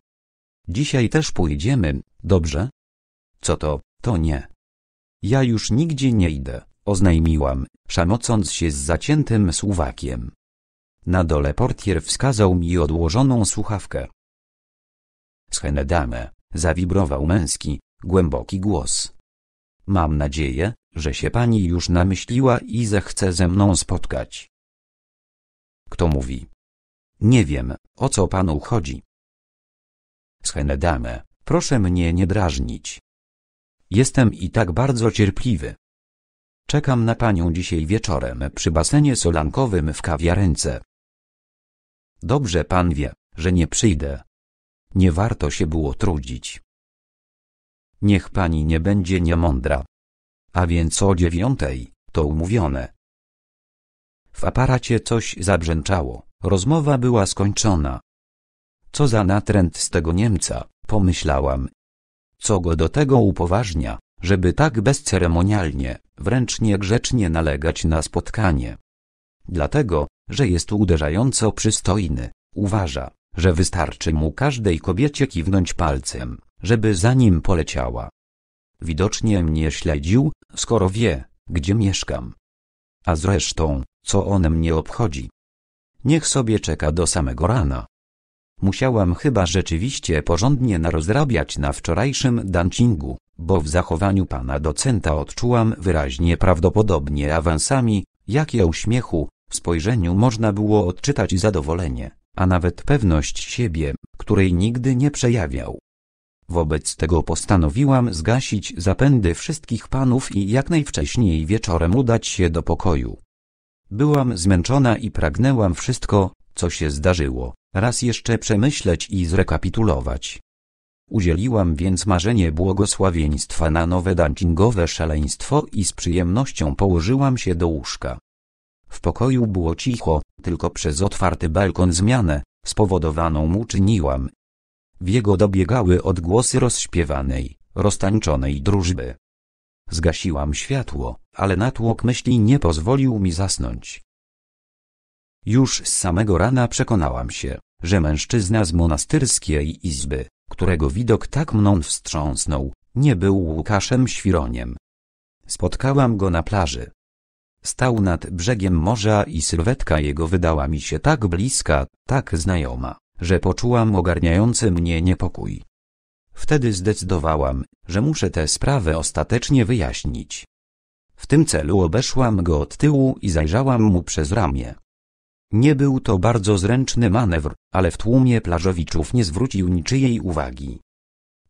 Dzisiaj też pójdziemy, dobrze? Co to, to nie. Ja już nigdzie nie idę, oznajmiłam, szamocąc się z zaciętym suwakiem. Na dole portier wskazał mi odłożoną słuchawkę. Schenedame, zawibrował męski, głęboki głos. Mam nadzieję, że się pani już namyśliła i zechce ze mną spotkać. Kto mówi? Nie wiem, o co panu chodzi. Schenedame, proszę mnie nie drażnić. Jestem i tak bardzo cierpliwy. Czekam na panią dzisiaj wieczorem przy basenie solankowym w kawiarence. Dobrze pan wie, że nie przyjdę. Nie warto się było trudzić. Niech pani nie będzie niemądra. A więc o dziewiątej, to umówione. W aparacie coś zabrzęczało, rozmowa była skończona. Co za natręt z tego Niemca, pomyślałam. Co go do tego upoważnia, żeby tak bezceremonialnie, wręcz niegrzecznie nalegać na spotkanie. Dlatego, że jest uderzająco przystojny, uważa, że wystarczy mu każdej kobiecie kiwnąć palcem, żeby za nim poleciała. Widocznie mnie śledził, skoro wie, gdzie mieszkam. A zresztą, co on mnie obchodzi? Niech sobie czeka do samego rana. Musiałam chyba rzeczywiście porządnie narozrabiać na wczorajszym dancingu, bo w zachowaniu pana docenta odczułam wyraźnie prawdopodobnie awansami, jakie uśmiechu, spojrzeniu można było odczytać zadowolenie, a nawet pewność siebie, której nigdy nie przejawiał. Wobec tego postanowiłam zgasić zapędy wszystkich panów i jak najwcześniej wieczorem udać się do pokoju. Byłam zmęczona i pragnęłam wszystko, co się zdarzyło, raz jeszcze przemyśleć i zrekapitulować. Udzieliłam więc marzenie błogosławieństwa na nowe dancingowe szaleństwo i z przyjemnością położyłam się do łóżka. W pokoju było cicho, tylko przez otwarty balkon zmianę, spowodowaną mu czyniłam w jego dobiegały odgłosy rozśpiewanej, roztańczonej drużby. Zgasiłam światło, ale natłok myśli nie pozwolił mi zasnąć. Już z samego rana przekonałam się, że mężczyzna z monastyrskiej izby, którego widok tak mną wstrząsnął, nie był Łukaszem Świroniem. Spotkałam go na plaży. Stał nad brzegiem morza i sylwetka jego wydała mi się tak bliska, tak znajoma że poczułam ogarniający mnie niepokój. Wtedy zdecydowałam, że muszę tę sprawę ostatecznie wyjaśnić. W tym celu obeszłam go od tyłu i zajrzałam mu przez ramię. Nie był to bardzo zręczny manewr, ale w tłumie plażowiczów nie zwrócił niczyjej uwagi.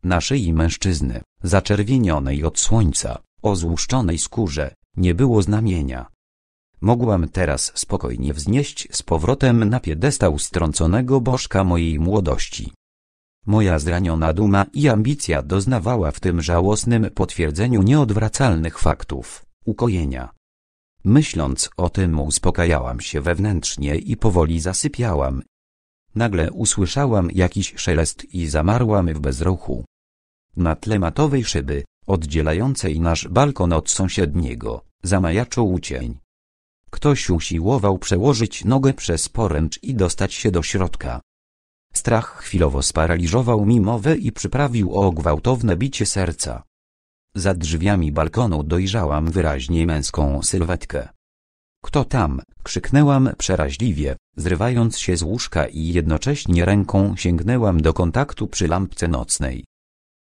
Na szyi mężczyzny, zaczerwienionej od słońca, o złuszczonej skórze, nie było znamienia. Mogłam teraz spokojnie wznieść z powrotem na piedestał strąconego bożka mojej młodości. Moja zraniona duma i ambicja doznawała w tym żałosnym potwierdzeniu nieodwracalnych faktów, ukojenia. Myśląc o tym uspokajałam się wewnętrznie i powoli zasypiałam. Nagle usłyszałam jakiś szelest i zamarłam w bezruchu. Na tle matowej szyby, oddzielającej nasz balkon od sąsiedniego, zamajaczył cień. Ktoś usiłował przełożyć nogę przez poręcz i dostać się do środka. Strach chwilowo sparaliżował mi mowę i przyprawił o gwałtowne bicie serca. Za drzwiami balkonu dojrzałam wyraźnie męską sylwetkę. Kto tam? krzyknęłam przeraźliwie, zrywając się z łóżka i jednocześnie ręką sięgnęłam do kontaktu przy lampce nocnej.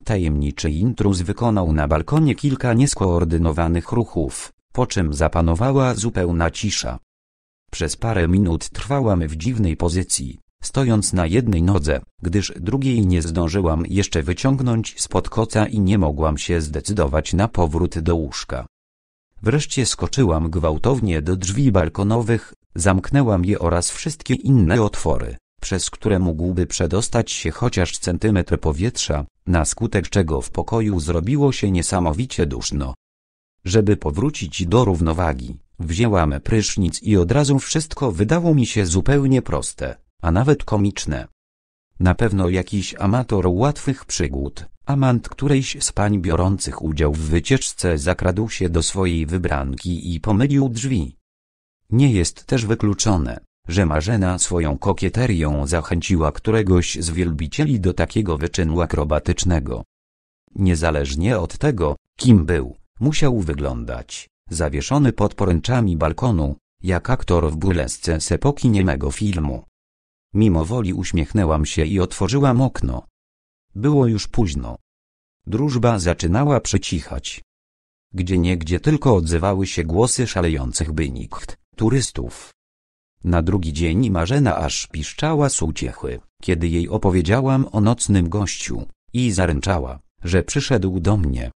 Tajemniczy intruz wykonał na balkonie kilka nieskoordynowanych ruchów, po czym zapanowała zupełna cisza. Przez parę minut trwałam w dziwnej pozycji, stojąc na jednej nodze, gdyż drugiej nie zdążyłam jeszcze wyciągnąć spod koca i nie mogłam się zdecydować na powrót do łóżka. Wreszcie skoczyłam gwałtownie do drzwi balkonowych, zamknęłam je oraz wszystkie inne otwory, przez które mógłby przedostać się chociaż centymetr powietrza, na skutek czego w pokoju zrobiło się niesamowicie duszno. Żeby powrócić do równowagi, wzięłam prysznic i od razu wszystko wydało mi się zupełnie proste, a nawet komiczne. Na pewno jakiś amator łatwych przygód, amant którejś z pań biorących udział w wycieczce zakradł się do swojej wybranki i pomylił drzwi. Nie jest też wykluczone, że Marzena swoją kokieterią zachęciła któregoś z wielbicieli do takiego wyczynu akrobatycznego. Niezależnie od tego, kim był, Musiał wyglądać, zawieszony pod poręczami balkonu, jak aktor w burlesce z epoki niemego filmu. Mimo woli uśmiechnęłam się i otworzyłam okno. Było już późno. Drużba zaczynała przycichać. Gdzie niegdzie tylko odzywały się głosy szalejących bynikt, turystów. Na drugi dzień Marzena aż piszczała z uciechy, kiedy jej opowiedziałam o nocnym gościu i zaręczała, że przyszedł do mnie,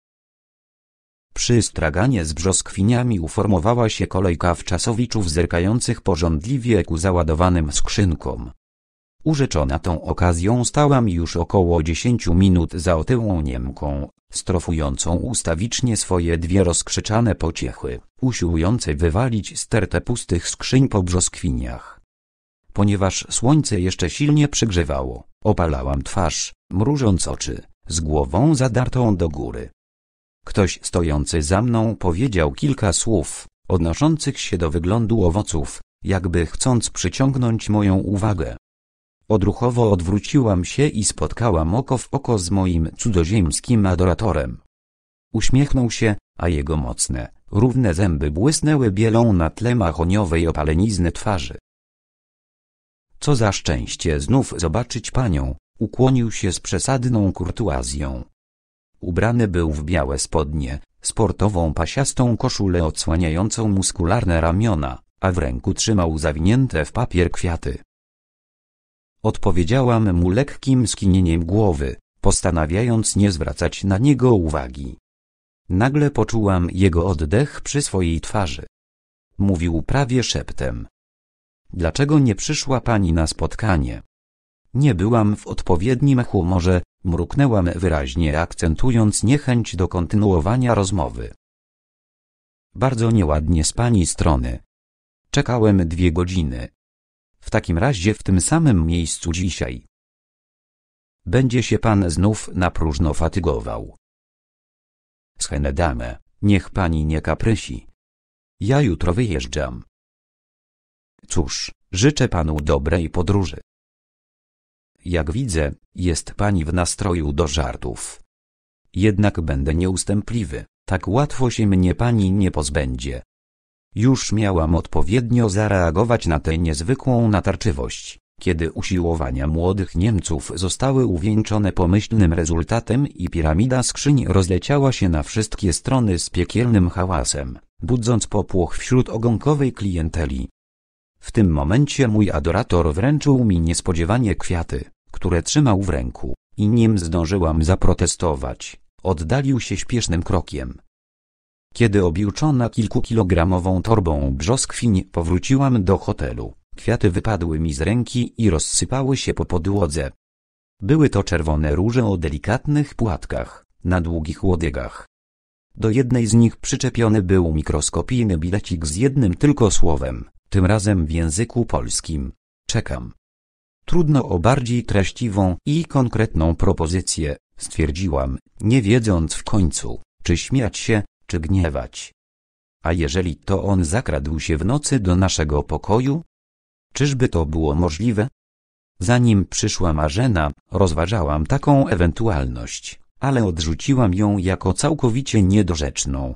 przy straganie z brzoskwiniami uformowała się kolejka wczasowiczów zerkających porządliwie ku załadowanym skrzynkom. Urzeczona tą okazją stałam już około dziesięciu minut za otyłą Niemką, strofującą ustawicznie swoje dwie rozkrzyczane pociechy, usiłujące wywalić stertę pustych skrzyń po brzoskwiniach. Ponieważ słońce jeszcze silnie przygrzewało, opalałam twarz, mrużąc oczy, z głową zadartą do góry. Ktoś stojący za mną powiedział kilka słów, odnoszących się do wyglądu owoców, jakby chcąc przyciągnąć moją uwagę. Odruchowo odwróciłam się i spotkałam oko w oko z moim cudzoziemskim adoratorem. Uśmiechnął się, a jego mocne, równe zęby błysnęły bielą na tle mahoniowej opalenizny twarzy. Co za szczęście znów zobaczyć panią, ukłonił się z przesadną kurtuazją, Ubrany był w białe spodnie, sportową pasiastą koszulę odsłaniającą muskularne ramiona, a w ręku trzymał zawinięte w papier kwiaty. Odpowiedziałam mu lekkim skinieniem głowy, postanawiając nie zwracać na niego uwagi. Nagle poczułam jego oddech przy swojej twarzy. Mówił prawie szeptem. Dlaczego nie przyszła pani na spotkanie? Nie byłam w odpowiednim humorze, Mruknęłam wyraźnie akcentując niechęć do kontynuowania rozmowy. Bardzo nieładnie z pani strony. Czekałem dwie godziny. W takim razie w tym samym miejscu dzisiaj. Będzie się pan znów na próżno fatygował. Schenedame, niech pani nie kaprysi. Ja jutro wyjeżdżam. Cóż, życzę panu dobrej podróży. Jak widzę, jest pani w nastroju do żartów. Jednak będę nieustępliwy, tak łatwo się mnie pani nie pozbędzie. Już miałam odpowiednio zareagować na tę niezwykłą natarczywość, kiedy usiłowania młodych Niemców zostały uwieńczone pomyślnym rezultatem i piramida skrzyń rozleciała się na wszystkie strony z piekielnym hałasem, budząc popłoch wśród ogonkowej klienteli. W tym momencie mój adorator wręczył mi niespodziewanie kwiaty które trzymał w ręku, i nim zdążyłam zaprotestować, oddalił się śpiesznym krokiem. Kiedy obiuczona kilkukilogramową torbą brzoskwiń powróciłam do hotelu, kwiaty wypadły mi z ręki i rozsypały się po podłodze. Były to czerwone róże o delikatnych płatkach, na długich łodygach. Do jednej z nich przyczepiony był mikroskopijny bilecik z jednym tylko słowem, tym razem w języku polskim. Czekam. Trudno o bardziej treściwą i konkretną propozycję, stwierdziłam, nie wiedząc w końcu, czy śmiać się, czy gniewać. A jeżeli to on zakradł się w nocy do naszego pokoju? Czyżby to było możliwe? Zanim przyszła Marzena, rozważałam taką ewentualność, ale odrzuciłam ją jako całkowicie niedorzeczną.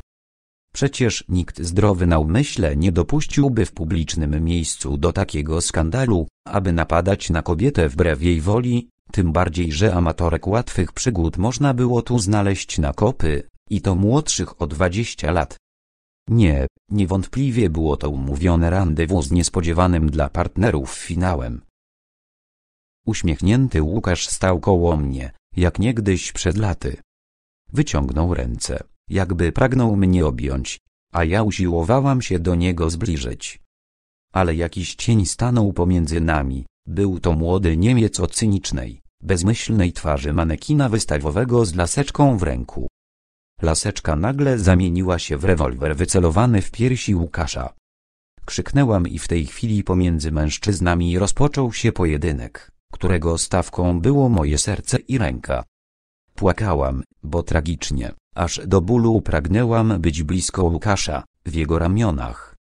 Przecież nikt zdrowy na umyśle nie dopuściłby w publicznym miejscu do takiego skandalu, aby napadać na kobietę wbrew jej woli, tym bardziej że amatorek łatwych przygód można było tu znaleźć na kopy, i to młodszych o 20 lat. Nie, niewątpliwie było to umówione randewu z niespodziewanym dla partnerów finałem. Uśmiechnięty Łukasz stał koło mnie, jak niegdyś przed laty. Wyciągnął ręce jakby pragnął mnie objąć, a ja usiłowałam się do niego zbliżyć. Ale jakiś cień stanął pomiędzy nami, był to młody Niemiec o cynicznej, bezmyślnej twarzy manekina wystawowego z laseczką w ręku. Laseczka nagle zamieniła się w rewolwer wycelowany w piersi Łukasza. Krzyknęłam i w tej chwili pomiędzy mężczyznami rozpoczął się pojedynek, którego stawką było moje serce i ręka. Płakałam, bo tragicznie, Aż do bólu pragnęłam być blisko Łukasza, w jego ramionach.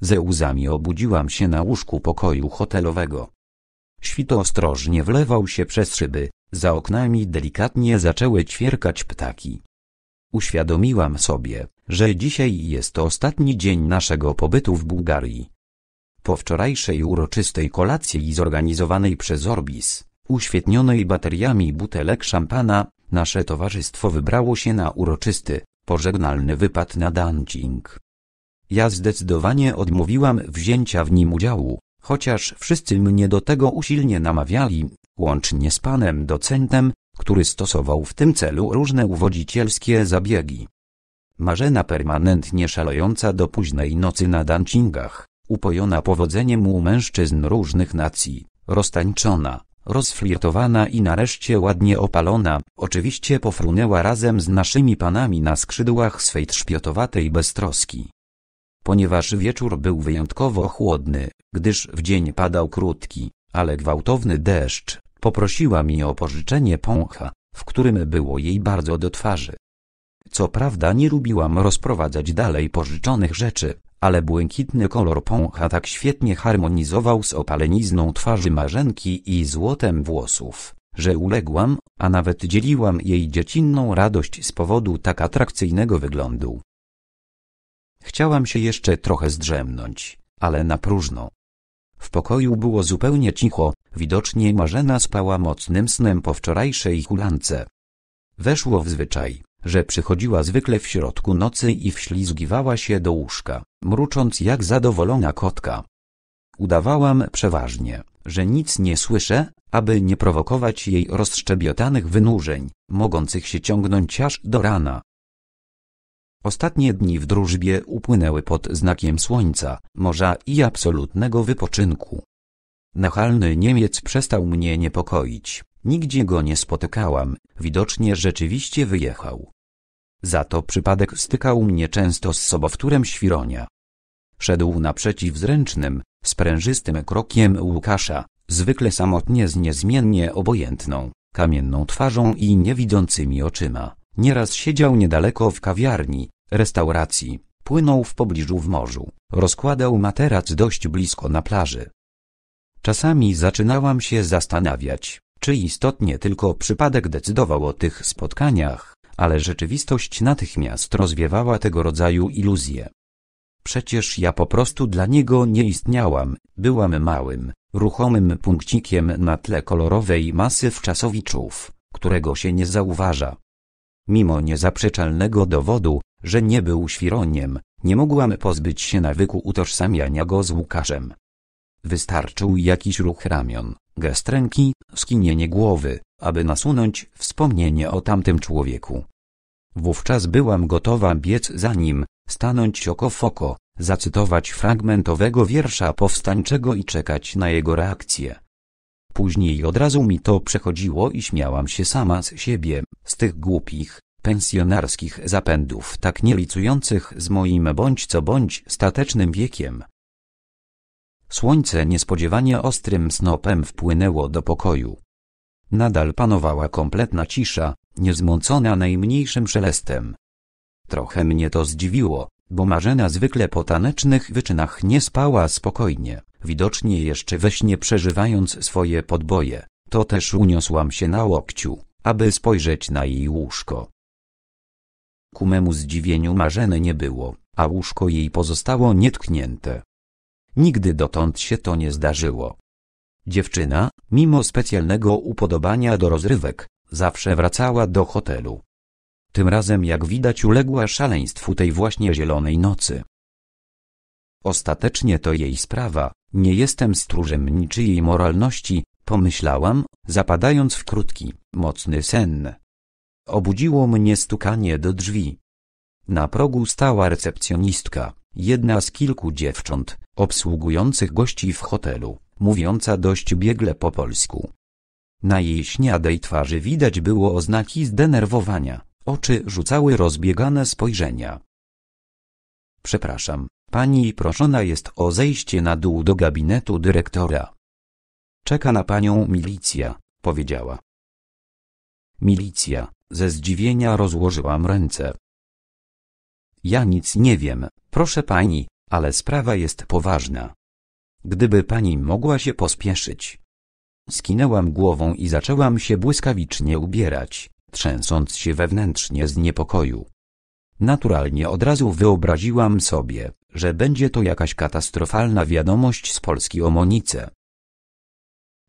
Ze łzami obudziłam się na łóżku pokoju hotelowego. Świt ostrożnie wlewał się przez szyby, za oknami delikatnie zaczęły ćwierkać ptaki. Uświadomiłam sobie, że dzisiaj jest to ostatni dzień naszego pobytu w Bułgarii. Po wczorajszej uroczystej kolacji zorganizowanej przez Orbis, uświetnionej bateriami butelek szampana, Nasze towarzystwo wybrało się na uroczysty, pożegnalny wypad na Danching. Ja zdecydowanie odmówiłam wzięcia w nim udziału, chociaż wszyscy mnie do tego usilnie namawiali, łącznie z panem docentem, który stosował w tym celu różne uwodzicielskie zabiegi. Marzena permanentnie szalejąca do późnej nocy na danchingach, upojona powodzeniem u mężczyzn różnych nacji, roztańczona, rozflirtowana i nareszcie ładnie opalona, oczywiście pofrunęła razem z naszymi panami na skrzydłach swej trzpiotowatej beztroski. Ponieważ wieczór był wyjątkowo chłodny, gdyż w dzień padał krótki, ale gwałtowny deszcz, poprosiła mi o pożyczenie pącha, w którym było jej bardzo do twarzy. Co prawda nie lubiłam rozprowadzać dalej pożyczonych rzeczy, ale błękitny kolor pącha tak świetnie harmonizował z opalenizną twarzy Marzenki i złotem włosów, że uległam, a nawet dzieliłam jej dziecinną radość z powodu tak atrakcyjnego wyglądu. Chciałam się jeszcze trochę zdrzemnąć, ale na próżno. W pokoju było zupełnie cicho, widocznie Marzena spała mocnym snem po wczorajszej hulance. Weszło w zwyczaj że przychodziła zwykle w środku nocy i wślizgiwała się do łóżka, mrucząc jak zadowolona kotka. Udawałam przeważnie, że nic nie słyszę, aby nie prowokować jej rozszczebiotanych wynurzeń, mogących się ciągnąć aż do rana. Ostatnie dni w drużbie upłynęły pod znakiem słońca, morza i absolutnego wypoczynku. Nachalny Niemiec przestał mnie niepokoić, nigdzie go nie spotykałam, widocznie rzeczywiście wyjechał. Za to przypadek stykał mnie często z sobowtórem świronia. Szedł naprzeciw zręcznym, sprężystym krokiem Łukasza, zwykle samotnie z niezmiennie obojętną, kamienną twarzą i niewidzącymi oczyma. Nieraz siedział niedaleko w kawiarni, restauracji, płynął w pobliżu w morzu, rozkładał materac dość blisko na plaży. Czasami zaczynałam się zastanawiać, czy istotnie tylko przypadek decydował o tych spotkaniach, ale rzeczywistość natychmiast rozwiewała tego rodzaju iluzje. Przecież ja po prostu dla niego nie istniałam, byłam małym, ruchomym punkcikiem na tle kolorowej masy wczasowiczów, którego się nie zauważa. Mimo niezaprzeczalnego dowodu, że nie był świroniem, nie mogłam pozbyć się nawyku utożsamiania go z Łukaszem. Wystarczył jakiś ruch ramion, gest ręki, skinienie głowy, aby nasunąć wspomnienie o tamtym człowieku. Wówczas byłam gotowa biec za nim, stanąć oko w oko, zacytować fragmentowego wiersza powstańczego i czekać na jego reakcję. Później od razu mi to przechodziło i śmiałam się sama z siebie, z tych głupich, pensjonarskich zapędów tak nielicujących z moim bądź co bądź statecznym wiekiem. Słońce niespodziewanie ostrym snopem wpłynęło do pokoju. Nadal panowała kompletna cisza, niezmącona najmniejszym szelestem. Trochę mnie to zdziwiło, bo Marzena zwykle po tanecznych wyczynach nie spała spokojnie, widocznie jeszcze we śnie przeżywając swoje podboje. To też uniosłam się na łokciu, aby spojrzeć na jej łóżko. Ku memu zdziwieniu Marzeny nie było, a łóżko jej pozostało nietknięte. Nigdy dotąd się to nie zdarzyło. Dziewczyna, mimo specjalnego upodobania do rozrywek, zawsze wracała do hotelu. Tym razem jak widać uległa szaleństwu tej właśnie zielonej nocy. Ostatecznie to jej sprawa, nie jestem stróżem niczyjej moralności, pomyślałam, zapadając w krótki, mocny sen. Obudziło mnie stukanie do drzwi. Na progu stała recepcjonistka. Jedna z kilku dziewcząt, obsługujących gości w hotelu, mówiąca dość biegle po polsku. Na jej śniadej twarzy widać było oznaki zdenerwowania, oczy rzucały rozbiegane spojrzenia. Przepraszam, pani proszona jest o zejście na dół do gabinetu dyrektora. Czeka na panią milicja, powiedziała. Milicja, ze zdziwienia rozłożyłam ręce. Ja nic nie wiem, proszę pani, ale sprawa jest poważna. Gdyby pani mogła się pospieszyć. Skinęłam głową i zaczęłam się błyskawicznie ubierać, trzęsąc się wewnętrznie z niepokoju. Naturalnie od razu wyobraziłam sobie, że będzie to jakaś katastrofalna wiadomość z Polski o Monice,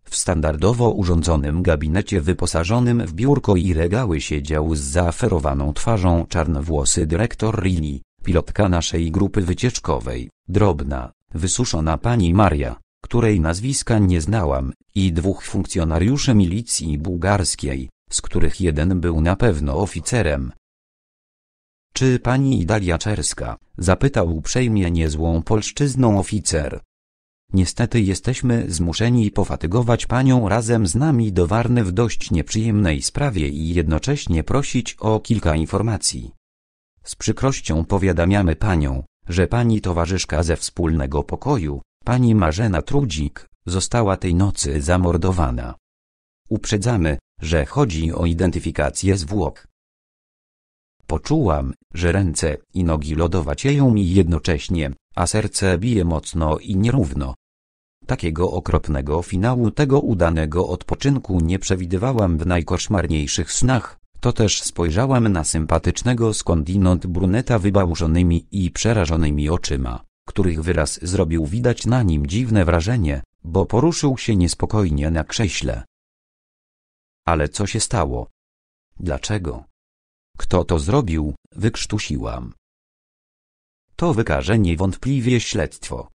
w standardowo urządzonym gabinecie wyposażonym w biurko i regały siedział z zaaferowaną twarzą czarnowłosy dyrektor Rini, pilotka naszej grupy wycieczkowej, drobna, wysuszona pani Maria, której nazwiska nie znałam, i dwóch funkcjonariuszy milicji bułgarskiej, z których jeden był na pewno oficerem. Czy pani Dalia Czerska? zapytał uprzejmie niezłą polszczyzną oficer, Niestety jesteśmy zmuszeni pofatygować panią razem z nami do Warny w dość nieprzyjemnej sprawie i jednocześnie prosić o kilka informacji. Z przykrością powiadamiamy panią, że pani towarzyszka ze wspólnego pokoju, pani Marzena Trudzik, została tej nocy zamordowana. Uprzedzamy, że chodzi o identyfikację zwłok. Poczułam, że ręce i nogi lodowacieją mi jednocześnie, a serce bije mocno i nierówno. Takiego okropnego finału tego udanego odpoczynku nie przewidywałam w najkoszmarniejszych snach, to też spojrzałam na sympatycznego skądinąd bruneta wybałżonymi i przerażonymi oczyma, których wyraz zrobił widać na nim dziwne wrażenie, bo poruszył się niespokojnie na krześle. Ale co się stało? Dlaczego? Kto to zrobił, wykrztusiłam. To wykaże niewątpliwie śledztwo.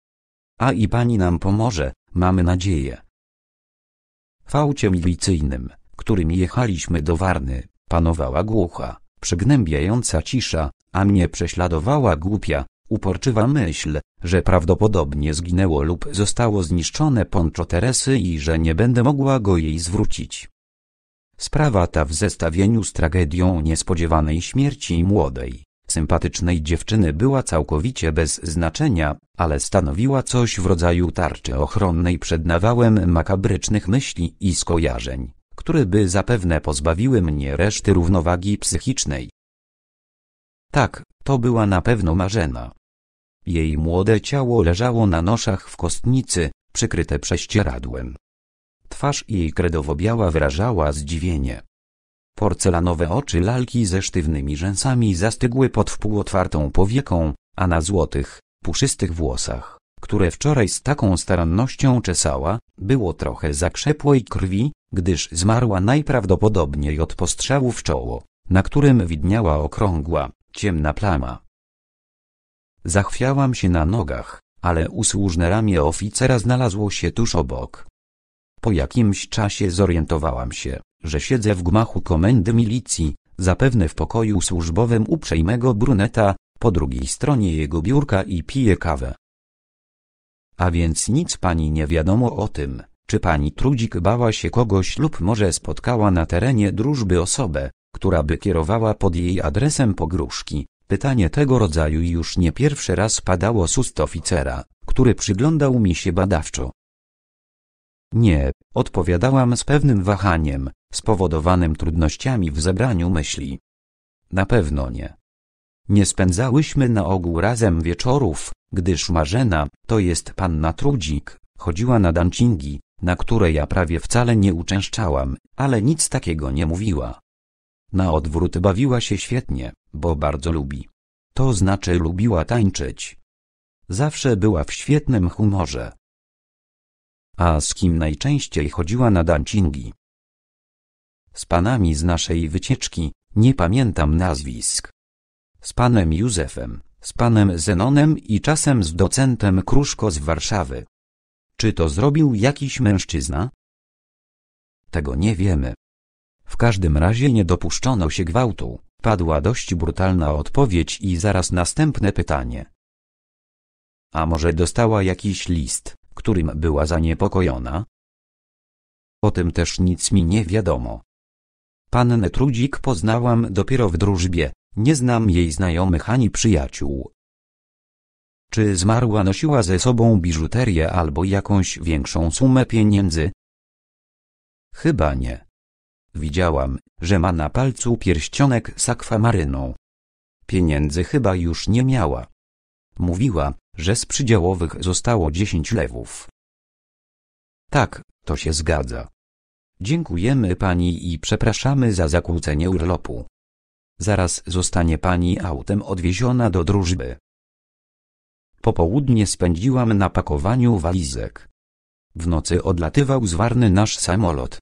A i pani nam pomoże, mamy nadzieję. W aucie milicyjnym, którym jechaliśmy do Warny, panowała głucha, przygnębiająca cisza, a mnie prześladowała głupia, uporczywa myśl, że prawdopodobnie zginęło lub zostało zniszczone poncho Teresy i że nie będę mogła go jej zwrócić. Sprawa ta w zestawieniu z tragedią niespodziewanej śmierci młodej, sympatycznej dziewczyny była całkowicie bez znaczenia, ale stanowiła coś w rodzaju tarczy ochronnej przed nawałem makabrycznych myśli i skojarzeń, które by zapewne pozbawiły mnie reszty równowagi psychicznej. Tak, to była na pewno Marzena. Jej młode ciało leżało na noszach w kostnicy, przykryte prześcieradłem. Twarz jej kredowo biała wyrażała zdziwienie. Porcelanowe oczy lalki ze sztywnymi rzęsami zastygły pod wpółotwartą powieką, a na złotych, puszystych włosach, które wczoraj z taką starannością czesała, było trochę zakrzepłej krwi, gdyż zmarła najprawdopodobniej od postrzału w czoło, na którym widniała okrągła, ciemna plama. Zachwiałam się na nogach, ale usłużne ramię oficera znalazło się tuż obok. Po jakimś czasie zorientowałam się, że siedzę w gmachu komendy milicji, zapewne w pokoju służbowym uprzejmego bruneta, po drugiej stronie jego biurka i piję kawę. A więc nic pani nie wiadomo o tym, czy pani Trudzik bała się kogoś lub może spotkała na terenie drużby osobę, która by kierowała pod jej adresem pogróżki. Pytanie tego rodzaju już nie pierwszy raz padało z ust oficera, który przyglądał mi się badawczo. Nie, odpowiadałam z pewnym wahaniem, spowodowanym trudnościami w zebraniu myśli? Na pewno nie. Nie spędzałyśmy na ogół razem wieczorów, gdyż Marzena, to jest panna Trudzik, chodziła na dancingi, na które ja prawie wcale nie uczęszczałam, ale nic takiego nie mówiła. Na odwrót bawiła się świetnie, bo bardzo lubi. To znaczy lubiła tańczyć. Zawsze była w świetnym humorze. A z kim najczęściej chodziła na dancingi? z panami z naszej wycieczki, nie pamiętam nazwisk. Z panem Józefem, z panem Zenonem i czasem z docentem Kruszko z Warszawy. Czy to zrobił jakiś mężczyzna? Tego nie wiemy. W każdym razie nie dopuszczono się gwałtu, padła dość brutalna odpowiedź i zaraz następne pytanie. A może dostała jakiś list, którym była zaniepokojona? O tym też nic mi nie wiadomo. Pannę Trudzik poznałam dopiero w drużbie, nie znam jej znajomych ani przyjaciół. Czy zmarła nosiła ze sobą biżuterię albo jakąś większą sumę pieniędzy? Chyba nie. Widziałam, że ma na palcu pierścionek z akwamaryną. Pieniędzy chyba już nie miała. Mówiła, że z przydziałowych zostało dziesięć lewów. Tak, to się zgadza. Dziękujemy pani i przepraszamy za zakłócenie urlopu. Zaraz zostanie pani autem odwieziona do drużby. Popołudnie spędziłam na pakowaniu walizek. W nocy odlatywał zwarny nasz samolot.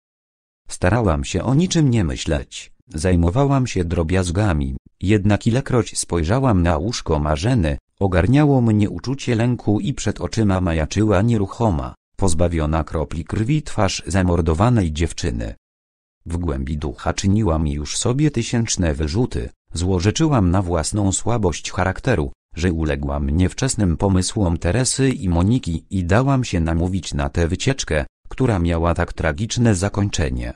Starałam się o niczym nie myśleć, zajmowałam się drobiazgami, jednak ilekroć spojrzałam na łóżko Marzeny, ogarniało mnie uczucie lęku i przed oczyma majaczyła nieruchoma, pozbawiona kropli krwi twarz zamordowanej dziewczyny. W głębi ducha czyniłam już sobie tysięczne wyrzuty, złorzeczyłam na własną słabość charakteru, że uległam niewczesnym pomysłom Teresy i Moniki i dałam się namówić na tę wycieczkę, która miała tak tragiczne zakończenie.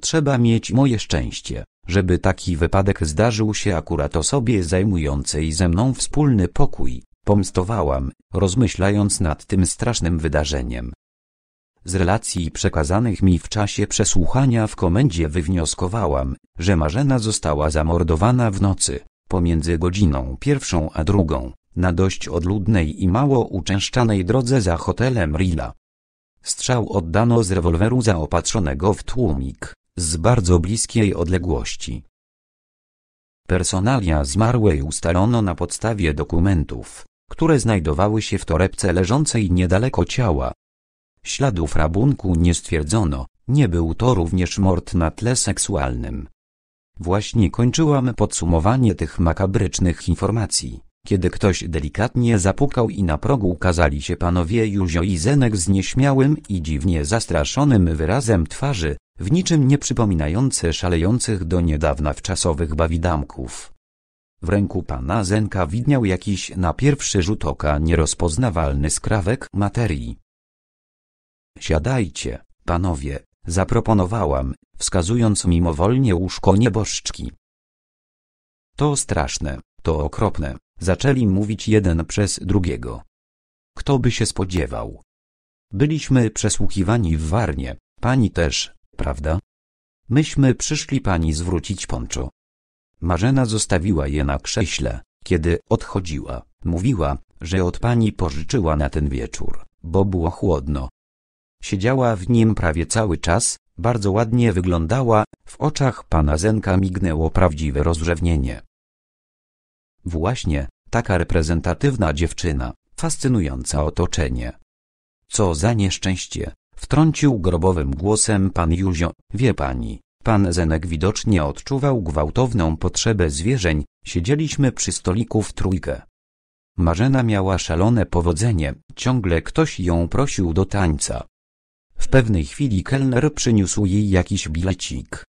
Trzeba mieć moje szczęście, żeby taki wypadek zdarzył się akurat osobie zajmującej ze mną wspólny pokój, Pomstowałam, rozmyślając nad tym strasznym wydarzeniem. Z relacji przekazanych mi w czasie przesłuchania w komendzie wywnioskowałam, że Marzena została zamordowana w nocy, pomiędzy godziną pierwszą a drugą, na dość odludnej i mało uczęszczanej drodze za hotelem Rila. Strzał oddano z rewolweru zaopatrzonego w tłumik, z bardzo bliskiej odległości. Personalia zmarłej ustalono na podstawie dokumentów, które znajdowały się w torebce leżącej niedaleko ciała. Śladów rabunku nie stwierdzono, nie był to również mord na tle seksualnym. Właśnie kończyłam podsumowanie tych makabrycznych informacji, kiedy ktoś delikatnie zapukał i na progu ukazali się panowie Józio i Zenek z nieśmiałym i dziwnie zastraszonym wyrazem twarzy, w niczym nie przypominające szalejących do niedawna wczasowych bawidamków. W ręku pana Zenka widniał jakiś na pierwszy rzut oka nierozpoznawalny skrawek materii. Siadajcie, panowie, zaproponowałam, wskazując mimowolnie łóżko nieboszczki. To straszne, to okropne, zaczęli mówić jeden przez drugiego. Kto by się spodziewał? Byliśmy przesłuchiwani w Warnie, pani też, prawda? Myśmy przyszli pani zwrócić ponczo, Marzena zostawiła je na krześle, kiedy odchodziła. Mówiła, że od pani pożyczyła na ten wieczór, bo było chłodno. Siedziała w nim prawie cały czas, bardzo ładnie wyglądała, w oczach pana Zenka mignęło prawdziwe rozrzewnienie. Właśnie, taka reprezentatywna dziewczyna, fascynująca otoczenie. Co za nieszczęście, wtrącił grobowym głosem pan Józio, wie pani, Pan Zenek widocznie odczuwał gwałtowną potrzebę zwierzeń, siedzieliśmy przy stoliku w trójkę. Marzena miała szalone powodzenie, ciągle ktoś ją prosił do tańca. W pewnej chwili kelner przyniósł jej jakiś bilecik.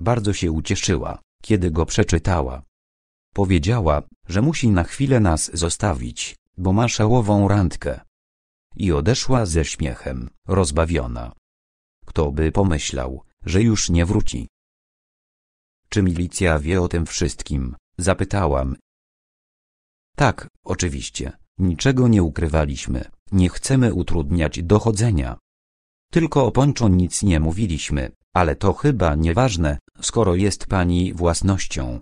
Bardzo się ucieszyła, kiedy go przeczytała. Powiedziała, że musi na chwilę nas zostawić, bo ma szałową randkę. I odeszła ze śmiechem, rozbawiona. Kto by pomyślał, że już nie wróci. Czy milicja wie o tym wszystkim? Zapytałam. Tak, oczywiście. Niczego nie ukrywaliśmy. Nie chcemy utrudniać dochodzenia. Tylko o pończu nic nie mówiliśmy, ale to chyba nieważne, skoro jest pani własnością.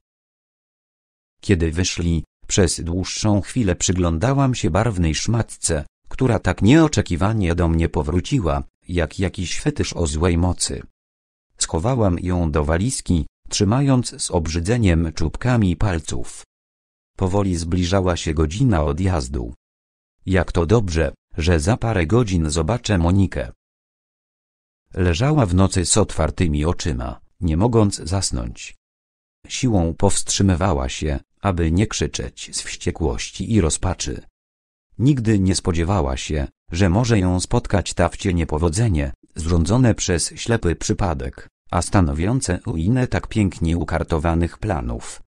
Kiedy wyszli, przez dłuższą chwilę przyglądałam się barwnej szmatce, która tak nieoczekiwanie do mnie powróciła, jak jakiś fetysz o złej mocy schowałam ją do walizki, trzymając z obrzydzeniem czubkami palców. Powoli zbliżała się godzina odjazdu. Jak to dobrze, że za parę godzin zobaczę Monikę. Leżała w nocy z otwartymi oczyma, nie mogąc zasnąć. Siłą powstrzymywała się, aby nie krzyczeć z wściekłości i rozpaczy. Nigdy nie spodziewała się, że może ją spotkać tawcie niepowodzenie, zrządzone przez ślepy przypadek a stanowiące ruinę tak pięknie ukartowanych planów.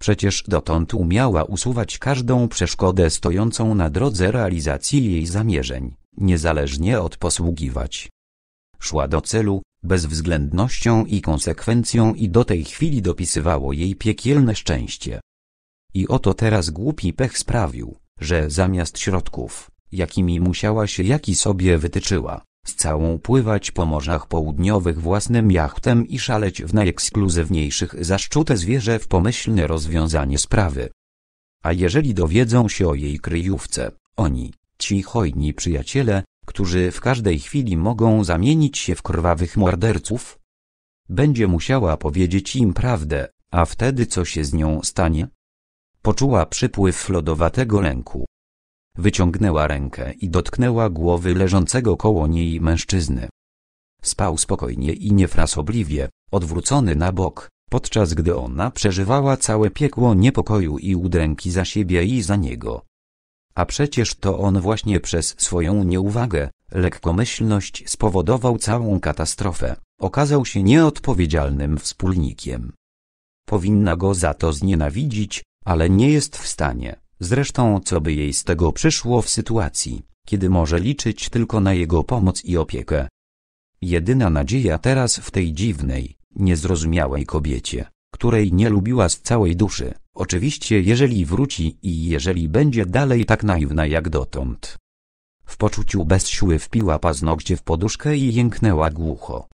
Przecież dotąd umiała usuwać każdą przeszkodę stojącą na drodze realizacji jej zamierzeń, niezależnie od posługiwać. Szła do celu, bezwzględnością i konsekwencją i do tej chwili dopisywało jej piekielne szczęście. I oto teraz głupi pech sprawił, że zamiast środków, jakimi musiała się jaki sobie wytyczyła, z całą pływać po morzach południowych własnym jachtem i szaleć w najekskluzywniejszych zaszczute zwierzę w pomyślne rozwiązanie sprawy. A jeżeli dowiedzą się o jej kryjówce, oni, ci hojni przyjaciele, którzy w każdej chwili mogą zamienić się w krwawych morderców? Będzie musiała powiedzieć im prawdę, a wtedy co się z nią stanie? Poczuła przypływ lodowatego lęku, Wyciągnęła rękę i dotknęła głowy leżącego koło niej mężczyzny. Spał spokojnie i niefrasobliwie, odwrócony na bok, podczas gdy ona przeżywała całe piekło niepokoju i udręki za siebie i za niego. A przecież to on właśnie przez swoją nieuwagę, lekkomyślność spowodował całą katastrofę, okazał się nieodpowiedzialnym wspólnikiem. Powinna go za to znienawidzić, ale nie jest w stanie. Zresztą co by jej z tego przyszło w sytuacji, kiedy może liczyć tylko na jego pomoc i opiekę. Jedyna nadzieja teraz w tej dziwnej, niezrozumiałej kobiecie, której nie lubiła z całej duszy, oczywiście jeżeli wróci i jeżeli będzie dalej tak naiwna jak dotąd. W poczuciu bezsiły wpiła paznokcie w poduszkę i jęknęła głucho.